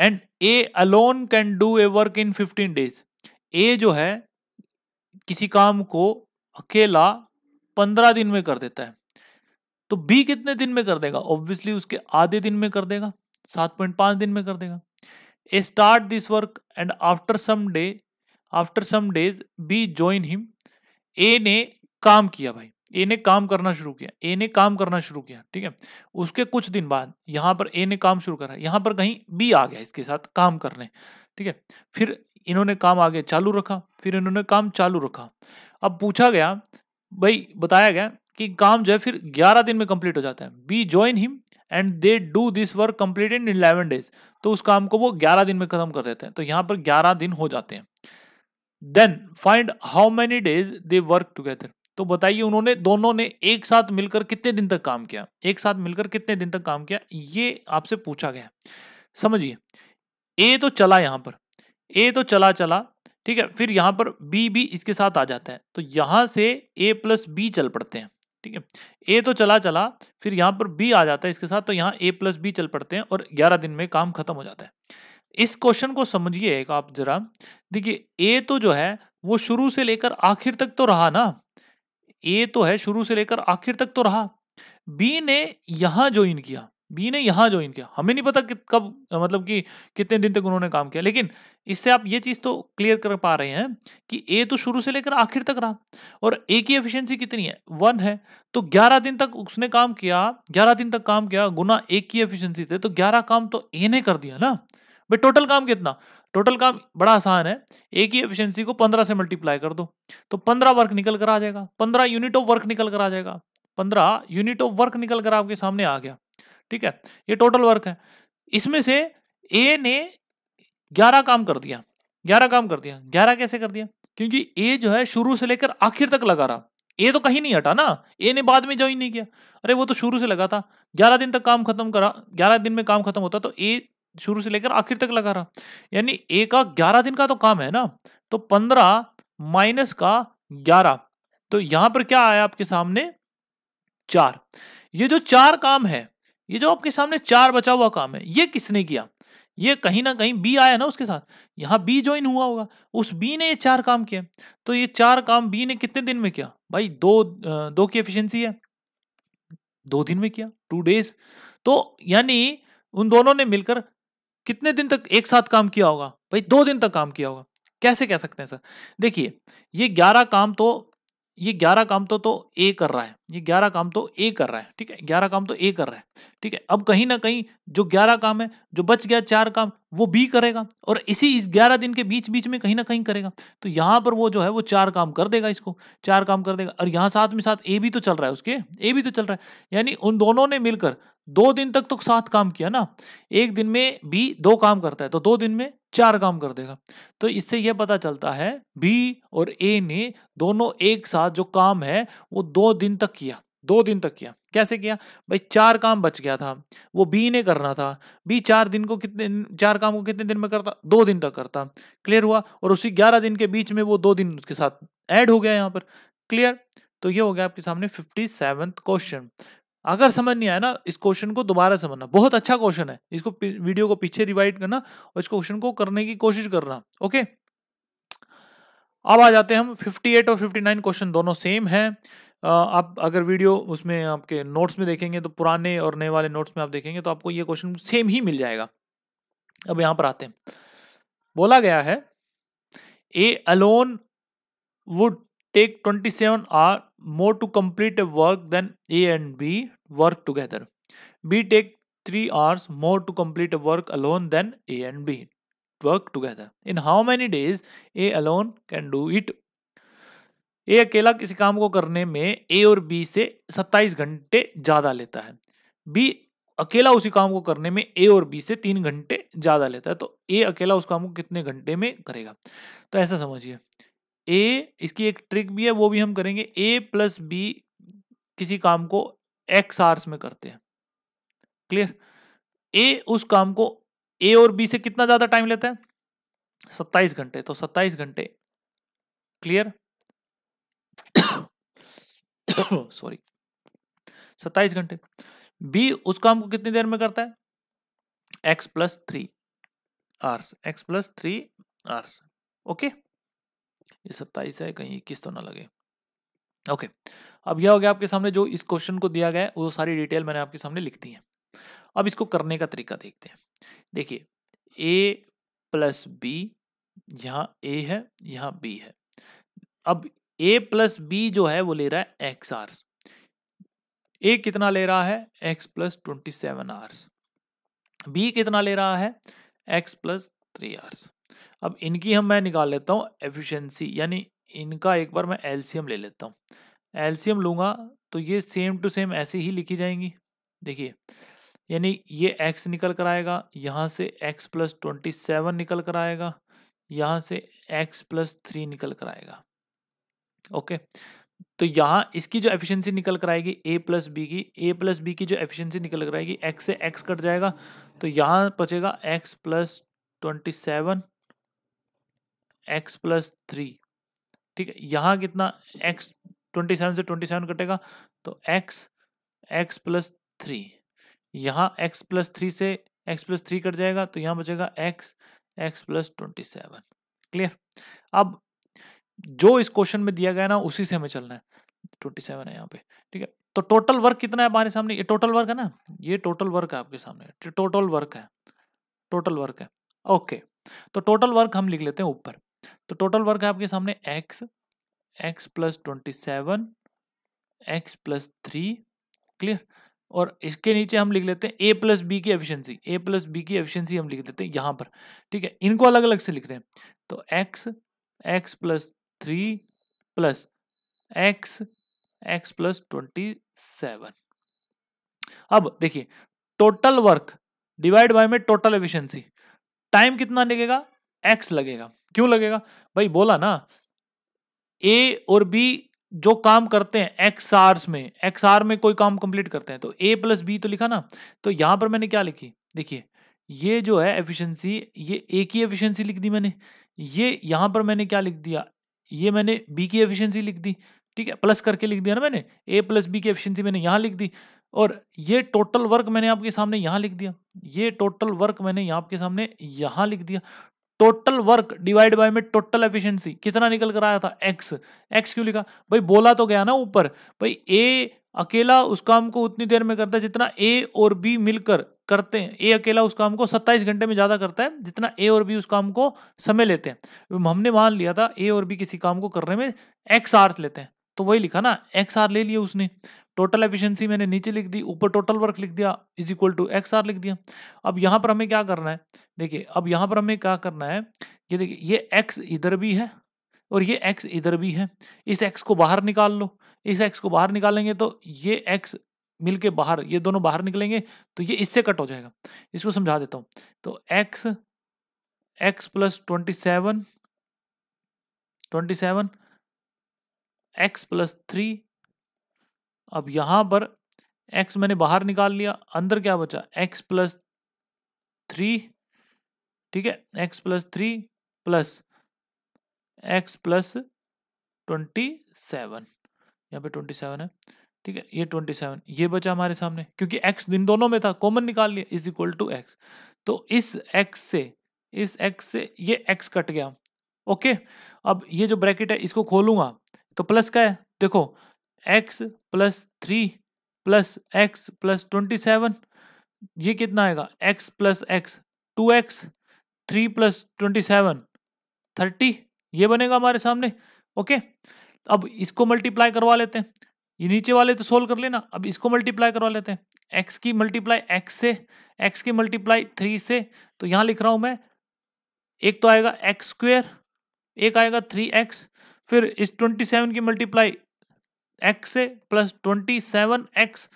and A alone can do a work in fifteen days A जो है किसी काम को अकेला पंद्रह दिन में कर देता है तो बी कितने दिन में कर देगा ऑब्वियसली उसके आधे दिन में कर देगा सात पॉइंट पांच दिन में कर देगा A start this work and after some day after some days B join him A ने काम किया भाई ए ने काम करना शुरू किया ए ने काम करना शुरू किया ठीक है उसके कुछ दिन बाद यहाँ पर ए ने काम शुरू करा यहाँ पर कहीं बी आ गया इसके साथ काम करने ठीक है फिर इन्होंने काम आगे चालू रखा फिर इन्होंने काम चालू रखा अब पूछा गया भाई बताया गया कि काम जो है फिर ग्यारह दिन में कंप्लीट हो जाता है B join him and they do this work complete in eleven days तो उस काम को वो ग्यारह दिन में खत्म कर देते हैं तो यहाँ पर ग्यारह दिन हो जाते हैं then find how many days they work together तो बताइए उन्होंने दोनों ने एक साथ मिलकर कितने दिन तक काम किया एक साथ मिलकर कितने दिन तक काम किया ये आपसे पूछा गया समझिए ए तो चला यहाँ पर ए तो चला चला ठीक है फिर यहाँ पर बी भी इसके साथ आ जाता है तो यहाँ से ए प्लस बी चल पड़ते हैं ठीक है ए तो चला चला फिर यहाँ पर बी आ जाता है इसके साथ तो यहाँ ए प्लस बी चल पड़ते हैं और ग्यारह दिन में काम खत्म हो जाता है इस क्वेश्चन को समझिए आप जरा देखिए ए तो जो है वो शुरू से लेकर आखिर तक तो रहा ना ए तो है शुरू से लेकर आखिर तक तो रहा बी ने यहां ज्वाइन किया बी ने यहाँ ज्वाइन किया हमें नहीं पता कि कब मतलब कि कितने दिन तक उन्होंने काम किया लेकिन इससे आप ये चीज़ तो क्लियर कर पा रहे हैं कि ए तो शुरू से लेकर आखिर तक रहा और ए की एफिशिएंसी कितनी है वन है तो ग्यारह दिन तक उसने काम किया ग्यारह दिन तक काम किया गुना ए की एफिशियंसी थे तो ग्यारह काम तो ए ने कर दिया ना भाई टोटल काम कितना टोटल काम बड़ा आसान है ए की एफिशियंसी को पंद्रह से मल्टीप्लाई कर दो तो पंद्रह वर्क निकल कर आ जाएगा पंद्रह यूनिट ऑफ वर्क निकल कर आ जाएगा पंद्रह यूनिट ऑफ वर्क निकल कर आपके सामने आ गया ठीक है ये टोटल वर्क है इसमें से ए ने ग्यारह काम कर दिया ग्यारह काम कर दिया ग्यारह कैसे कर दिया क्योंकि ए जो है शुरू से लेकर आखिर तक लगा रहा ए तो कहीं नहीं हटा ना ए ने बाद में ज्वाइन नहीं किया अरे वो तो शुरू से लगा था ग्यारह दिन तक काम खत्म करा ग्यारह दिन में काम खत्म होता तो ए शुरू से लेकर आखिर तक लगा रहा यानी ए का ग्यारह दिन का तो काम है ना तो पंद्रह माइनस का ग्यारह तो यहां पर क्या आया आपके सामने चार ये जो चार काम है ये जो आपके सामने चार बचा हुआ काम है ये किसने किया ये कहीं ना कहीं बी आया ना उसके साथ यहाँ बी ज्वाइन हुआ होगा उस बी ने ये चार काम किए तो ये चार काम बी ने कितने दिन में किया भाई दो दो की एफिशिएंसी है दो दिन में किया टू डेज तो यानी उन दोनों ने मिलकर कितने दिन तक एक साथ काम किया होगा भाई दो दिन तक काम किया होगा कैसे कह सकते हैं सर देखिए ये ग्यारह काम तो ये ग्यारह काम तो तो ए कर रहा है ये ग्यारह काम तो ए कर रहा है ठीक है ग्यारह काम तो ए कर रहा है ठीक है अब कहीं ना कहीं जो ग्यारह काम है जो बच गया चार काम वो बी करेगा और इसी इस ग्यारह दिन के बीच बीच में कहीं ना कहीं करेगा तो यहाँ पर वो जो है वो चार काम कर देगा इसको चार काम कर देगा और यहाँ साथ में साथ ए भी तो चल रहा है उसके ए भी तो चल रहा है यानी उन दोनों ने मिलकर दो दिन तक तो सात काम किया ना एक दिन में बी दो काम करता है तो दो दिन में चार काम कर देगा तो इससे यह पता चलता है बी और ए ने दोनों एक साथ जो काम है वो दो दिन तक किया दो दिन तक किया कैसे किया भाई चार काम बच गया था वो बी ने करना था बी चार दिन को कितने चार काम को कितने दिन में करता दो दिन तक करता क्लियर हुआ और उसी ग्यारह दिन के बीच में वो दो दिन उसके साथ ऐड हो गया यहाँ पर क्लियर तो ये हो गया आपके सामने फिफ्टी सेवन क्वेश्चन अगर समझ नहीं आया ना इस क्वेश्चन को दोबारा समझना बहुत अच्छा क्वेश्चन है इसको वीडियो को पीछे रिवाइड करना और इस क्वेश्चन को करने की कोशिश करना ओके अब आ जाते हैं हम 58 और 59 क्वेश्चन दोनों सेम हैं आप अगर वीडियो उसमें आपके नोट्स में देखेंगे तो पुराने और नए वाले नोट्स में आप देखेंगे तो आपको ये क्वेश्चन सेम ही मिल जाएगा अब यहां पर आते हैं बोला गया है A alone would take twenty seven hour more to complete a work than A and B work together. B take three hours more to complete a work alone than A and B work together. In how many days A alone can do it? A अकेला किसी काम को करने में A और B से 27 घंटे ज़्यादा लेता है B अकेला उसी काम को करने में A और B से तीन घंटे ज़्यादा लेता है तो A अकेला उस काम को कितने घंटे में करेगा तो ऐसा समझिए ए इसकी एक ट्रिक भी है वो भी हम करेंगे ए प्लस बी किसी काम को एक्स आर्स में करते हैं क्लियर ए उस काम को ए और बी से कितना ज़्यादा टाइम लेता है सत्ताईस घंटे तो सत्ताईस घंटे क्लियर सॉरी सत्ताईस घंटे बी उस काम को कितनी देर में करता है X plus three hours X plus three hours okay ये सत्ताईस है कहीं इक्कीस तो ना लगे ओके अब यह हो गया आपके सामने जो इस क्वेश्चन को दिया गया है वो सारी डिटेल मैंने आपके सामने लिख दी है अब इसको करने का तरीका देखते हैं देखिए ए प्लस बी यहाँ ए है यहाँ बी है अब ए प्लस बी जो है वो ले रहा है एक्स आर्स ए कितना ले रहा है X plus twenty seven hours B कितना ले रहा है एक्स प्लस थ्री आर्स अब इनकी हम मैं निकाल लेता हूँ एफिशिएंसी यानी इनका एक बार मैं एलसीएम ले लेता हूँ एलसीएम लूँगा तो ये सेम टू सेम ऐसे ही लिखी जाएंगी देखिए यानी ये एक्स निकल कर आएगा यहाँ से एक्स प्लस ट्वेंटी सेवन निकल कर आएगा यहाँ से एक्स प्लस थ्री निकल कर आएगा ओके तो यहाँ इसकी जो एफिशिएंसी निकल कर आएगी ए प्लस बी की ए प्लस बी की जो एफिशिएंसी निकल कर आएगी एक्स से एक्स कट जाएगा तो यहाँ बचेगा X plus twenty seven x plus three ठीक है यहाँ कितना एक्स ट्वेंटी सेवन से ट्वेंटी सेवन कटेगा तो एक्स एक्स प्लस थ्री यहाँ एक्स प्लस थ्री से एक्स प्लस थ्री कट जाएगा तो यहाँ बचेगा X x plus twenty seven clear अब जो इस क्वेश्चन में दिया गया ना उसी से हमें चलना है ट्वेंटी सेवन है यहाँ पे ठीक है तो टोटल वर्क कितना है हमारे सामने ये टोटल वर्क है ना ये टोटल वर्क है आपके सामने टोटल वर्क है टोटल वर्क है ओके तो टोटल वर्क हम लिख लेते हैं ऊपर तो टोटल वर्क है आपके सामने X x plus twenty seven x plus three clear और इसके नीचे हम लिख लेते हैं ए प्लस बी की एफिशिएंसी ए प्लस बी की एफिशिएंसी हम लिख देते हैं यहाँ पर ठीक है इनको अलग अलग से लिख रहे हैं तो x x plus three plus X x plus twenty seven अब देखिए टोटल वर्क डिवाइड बाय में टोटल एफिशिएंसी टाइम कितना लगेगा एक्स लगेगा क्यों लगेगा भाई बोला ना ए और बी जो काम करते हैं एक्स आर में एक्स आर में कोई काम कंप्लीट करते हैं तो ए प्लस बी तो लिखा ना तो यहां पर मैंने क्या लिखी देखिए ये जो है एफिशिएंसी ये ए की एफिशिएंसी लिख दी मैंने ये यहां पर मैंने क्या लिख दिया ये मैंने बी की एफिशिएंसी लिख दी ठीक है प्लस करके लिख दिया ना मैंने ए प्लस बी की एफिशिएंसी मैंने यहां लिख दी और ये टोटल वर्क मैंने आपके सामने यहां लिख दिया ये टोटल वर्क मैंने यहाँ आपके सामने यहां लिख दिया टोटल वर्क डिवाइड बाय में टोटल एफिशिएंसी कितना निकल कर आया था एक्स एक्स क्यों लिखा भाई बोला तो गया ना ऊपर भाई ए अकेला उस काम को उतनी देर में करता है जितना ए और बी मिलकर करते हैं ए अकेला उस काम को 27 घंटे में ज़्यादा करता है जितना ए और बी उस काम को समय लेते हैं हमने मान लिया था ए और बी किसी काम को करने में एक्स आर्स लेते हैं तो वही लिखा ना एक्स आर ले लिए उसने टोटल एफिशिएंसी मैंने नीचे लिख दी ऊपर टोटल वर्क लिख दिया is equal to x R लिख दिया अब यहाँ पर हमें क्या करना है देखिए अब यहाँ पर हमें क्या करना है ये देखिए ये एक्स इधर भी है और ये एक्स इधर भी है इस एक्स को बाहर निकाल लो इस एक्स को बाहर निकालेंगे तो ये एक्स मिल के बाहर ये दोनों बाहर निकलेंगे तो ये इससे कट हो जाएगा इसको समझा देता हूँ तो x x plus twenty seven twenty seven x plus three अब यहां पर x मैंने बाहर निकाल लिया अंदर क्या बचा x प्लस थ्री ठीक है x plus three plus x plus twenty seven यहाँ पे ट्वेंटी सेवन है ठीक है ये ट्वेंटी सेवन ये बचा हमारे सामने क्योंकि एक्स इन दोनों में था कॉमन निकाल लिया इज इक्वल टू एक्स तो इस एक्स से इस एक्स से ये एक्स कट गया ओके अब ये जो ब्रैकेट है इसको खोलूंगा तो प्लस का है देखो x plus three plus x plus twenty seven ये कितना आएगा x plus x two x three plus twenty seven thirty ये बनेगा हमारे सामने ओके अब इसको मल्टीप्लाई करवा लेते हैं ये नीचे वाले तो सोल्व कर लेना अब इसको मल्टीप्लाई करवा लेते हैं एक्स की मल्टीप्लाई एक्स से एक्स की मल्टीप्लाई थ्री से तो यहाँ लिख रहा हूँ मैं एक तो आएगा एक्स स्क्वेयर एक आएगा थ्री एक्स फिर इस ट्वेंटी सेवन की मल्टीप्लाई एक्स से plus twenty seven x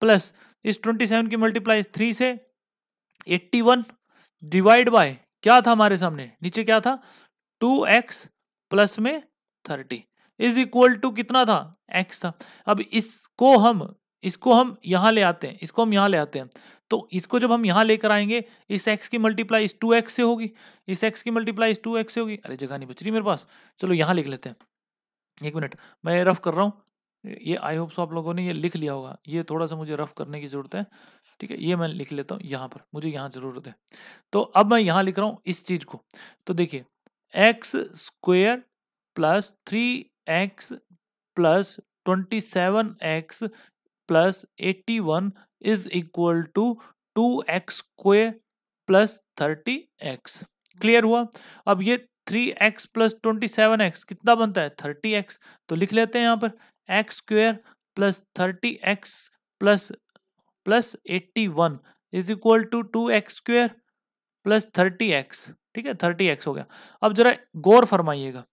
plus इस ट्वेंटी सेवन की मल्टीप्लाई थ्री से एट्टी वन डिवाइड बाय क्या था हमारे सामने नीचे क्या था टू एक्स प्लस में थर्टी इज इक्वल टू कितना था एक्स था अब इसको हम इसको हम यहाँ ले आते हैं इसको हम यहाँ ले आते हैं तो इसको जब हम यहाँ लेकर आएंगे इस एक्स की मल्टीप्लाई इस टू एक्स से होगी इस एक्स की मल्टीप्लाई इस टू एक्स से होगी अरे जगह नहीं बच रही मेरे पास चलो यहाँ लिख लेते हैं एक मिनट मैं रफ कर रहा हूँ ये आई होप सो आप लोगों ने ये लिख लिया होगा ये थोड़ा सा मुझे रफ करने की ज़रूरत है ठीक है ये मैं लिख लेता हूँ यहाँ पर मुझे यहाँ ज़रूरत है तो अब मैं यहाँ लिख रहा हूँ इस चीज़ को तो देखिए x square plus three x plus twenty seven x plus eighty one is equal to two x square plus thirty x clear हुआ अब ये three x plus twenty seven x कितना बनता है थर्टी एक्स तो लिख लेते हैं यहाँ पर x square plus thirty x plus plus eighty one is equal to two x square plus thirty x ठीक है थर्टी एक्स हो गया अब जरा गौर फरमाइएगा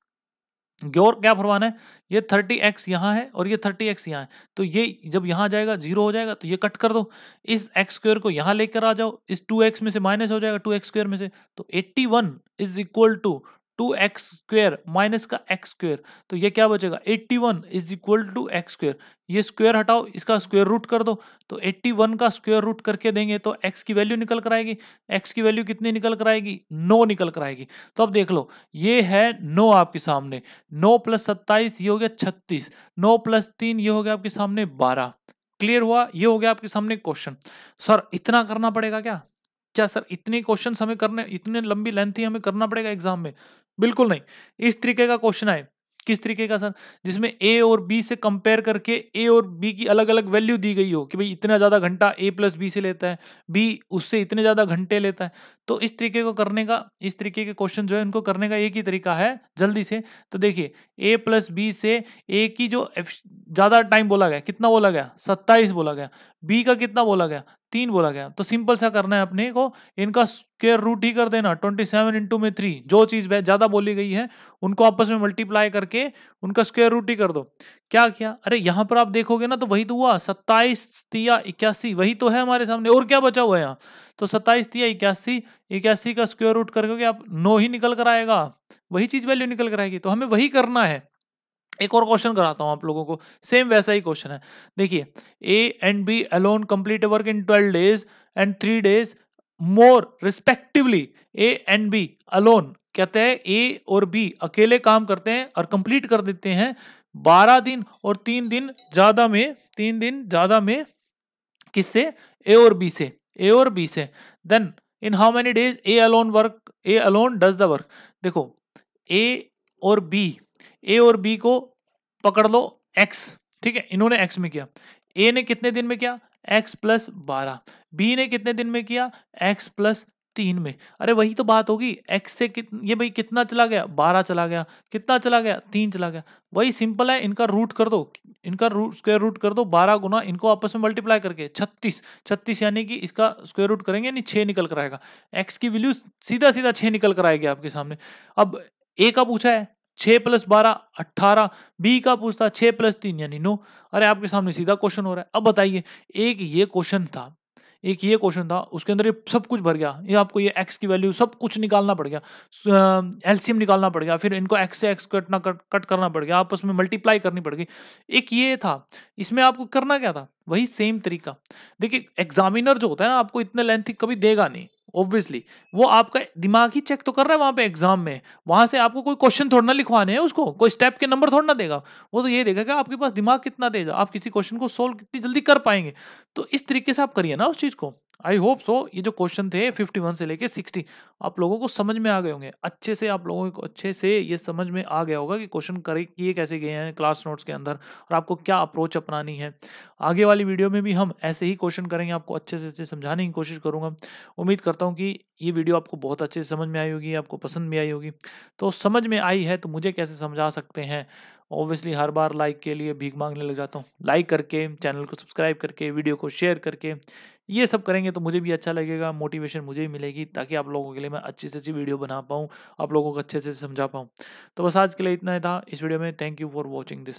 गौर क्या फरमाना है ये थर्टी एक्स यहाँ है और ये थर्टी एक्स यहाँ है तो ये जब यहाँ जाएगा जीरो हो जाएगा तो ये कट कर दो इस एक्स स्क्वेयर को यहाँ लेकर आ जाओ इस टू एक्स में से माइनस हो जाएगा टू एक्स स्क्वेयर में से तो eighty one is equal to two x square minus का एक्स स्क्वेयर तो ये क्या बचेगा eighty one is equal to x square ये स्क्वेयर हटाओ इसका स्क्वेयर रूट कर दो तो एट्टी वन का स्क्वेयर रूट करके देंगे तो एक्स की वैल्यू निकल कर आएगी एक्स की वैल्यू कितनी निकल कर आएगी नो निकल कर आएगी तो अब देख लो ये है नो आपके सामने नो प्लस सत्ताईस ये हो गया छत्तीस नो प्लस तीन ये हो गया आपके सामने बारह क्लियर हुआ ये हो गया आपके सामने क्वेश्चन सर इतना करना पड़ेगा क्या क्या सर इतने क्वेश्चन हमें करने इतने लंबी लेंथ ही हमें करना पड़ेगा एग्जाम में बिल्कुल नहीं इस तरीके का क्वेश्चन आए किस तरीके का सर जिसमें ए और बी से कंपेयर करके ए और बी की अलग अलग वैल्यू दी गई हो कि भाई इतना ज़्यादा घंटा ए प्लस बी से लेता है बी उससे इतने ज़्यादा घंटे लेता है तो इस तरीके को करने का इस तरीके के क्वेश्चन जो है उनको करने का एक ही तरीका है जल्दी से तो देखिए ए प्लस बी से ए की जो ज़्यादा टाइम बोला गया कितना बोला गया सत्ताईस बोला गया बी का कितना बोला गया तीन बोला गया तो सिंपल सा करना है अपने को इनका स्केयर रूट ही कर देना ट्वेंटी सेवन इंटू में थ्री जो चीज़ ज़्यादा बोली गई है उनको आपस में मल्टीप्लाई करके उनका स्केयर रूट ही कर दो क्या किया अरे यहां पर आप देखोगे ना तो वही तो हुआ सत्ताईस तिया इक्यासी वही तो है हमारे सामने और क्या बचा हुआ है यहाँ तो सत्ताईस तिया इक्यासी इक्यासी का स्क्वेयर रूट करके आप नो ही निकल कर आएगा वही चीज़ वैल्यू निकल कर आएगी तो हमें वही करना है एक और क्वेश्चन कराता हूँ आप लोगों को सेम वैसा ही क्वेश्चन है देखिए A and B alone complete work in twelve days and three days more respectively A and B alone कहते हैं ए और बी अकेले काम करते हैं और कंप्लीट कर देते हैं बारह दिन और तीन दिन ज्यादा में तीन दिन ज्यादा में किससे ए और बी से ए और बी से then in how many days A alone work A alone does the work देखो ए और बी ए और बी को पकड़ लो एक्स ठीक है इन्होंने एक्स में किया ए ने कितने दिन में किया एक्स प्लस बारह बी ने कितने दिन में किया एक्स प्लस तीन में अरे वही तो बात होगी एक्स से कित ये भाई कितना चला गया बारह चला गया कितना चला गया तीन चला गया वही सिंपल है इनका रूट कर दो इनका रूट स्क्वायर रूट कर दो बारह गुना इनको आपस में मल्टीप्लाई करके छत्तीस छत्तीस यानी कि इसका स्क्वायर रूट करेंगे यानी छः निकल कर आएगा एक्स की वैल्यू सीधा सीधा छः निकल कर आएगी आपके सामने अब ए का पूछा है छः प्लस बारह अट्ठारह बी का पूछता छः प्लस तीन यानी नो अरे आपके सामने सीधा क्वेश्चन हो रहा है अब बताइए एक ये क्वेश्चन था एक ये क्वेश्चन था उसके अंदर ये सब कुछ भर गया ये आपको ये एक्स की वैल्यू सब कुछ निकालना पड़ गया एलसीएम निकालना पड़ गया फिर इनको एक्स से एक्स कटना कट कट करना पड़ गया आपस में मल्टीप्लाई करनी पड़ गई एक ये था इसमें आपको करना क्या था वही सेम तरीका देखिए एग्जामिनर जो होता है ना आपको इतने लेंथ कभी देगा नहीं ऑब्वियसली वो आपका दिमाग ही चेक तो कर रहा है वहाँ पे एग्जाम में वहाँ से आपको कोई क्वेश्चन थोड़ा ना लिखवाने हैं उसको कोई स्टेप के नंबर थोड़ा ना देगा वो तो ये देगा कि आपके पास दिमाग कितना तेज आप किसी क्वेश्चन को सोल्व कितनी जल्दी कर पाएंगे तो इस तरीके से आप करिए ना उस चीज़ को आई होप सो ये जो क्वेश्चन थे 51 से लेके 60 आप लोगों को समझ में आ गए होंगे अच्छे से आप लोगों को अच्छे से ये समझ में आ गया होगा कि क्वेश्चन करे किए कैसे गए हैं क्लास नोट्स के अंदर और आपको क्या अप्रोच अपनानी है आगे वाली वीडियो में भी हम ऐसे ही क्वेश्चन करेंगे आपको अच्छे से अच्छे समझाने की कोशिश करूँगा उम्मीद करता हूँ कि ये वीडियो आपको बहुत अच्छे से समझ में आई होगी आपको पसंद भी आई होगी तो समझ में आई है तो मुझे कैसे समझा सकते हैं ऑब्वियसली हर बार लाइक के लिए भीख मांगने लग जाता हूँ लाइक करके चैनल को सब्सक्राइब करके वीडियो को शेयर करके ये सब करेंगे तो मुझे भी अच्छा लगेगा मोटिवेशन मुझे भी मिलेगी ताकि आप लोगों के लिए मैं अच्छी से अच्छी वीडियो बना पाऊँ आप लोगों को अच्छे से समझा पाऊँ तो बस आज के लिए इतना ही था इस वीडियो में thank you for watching this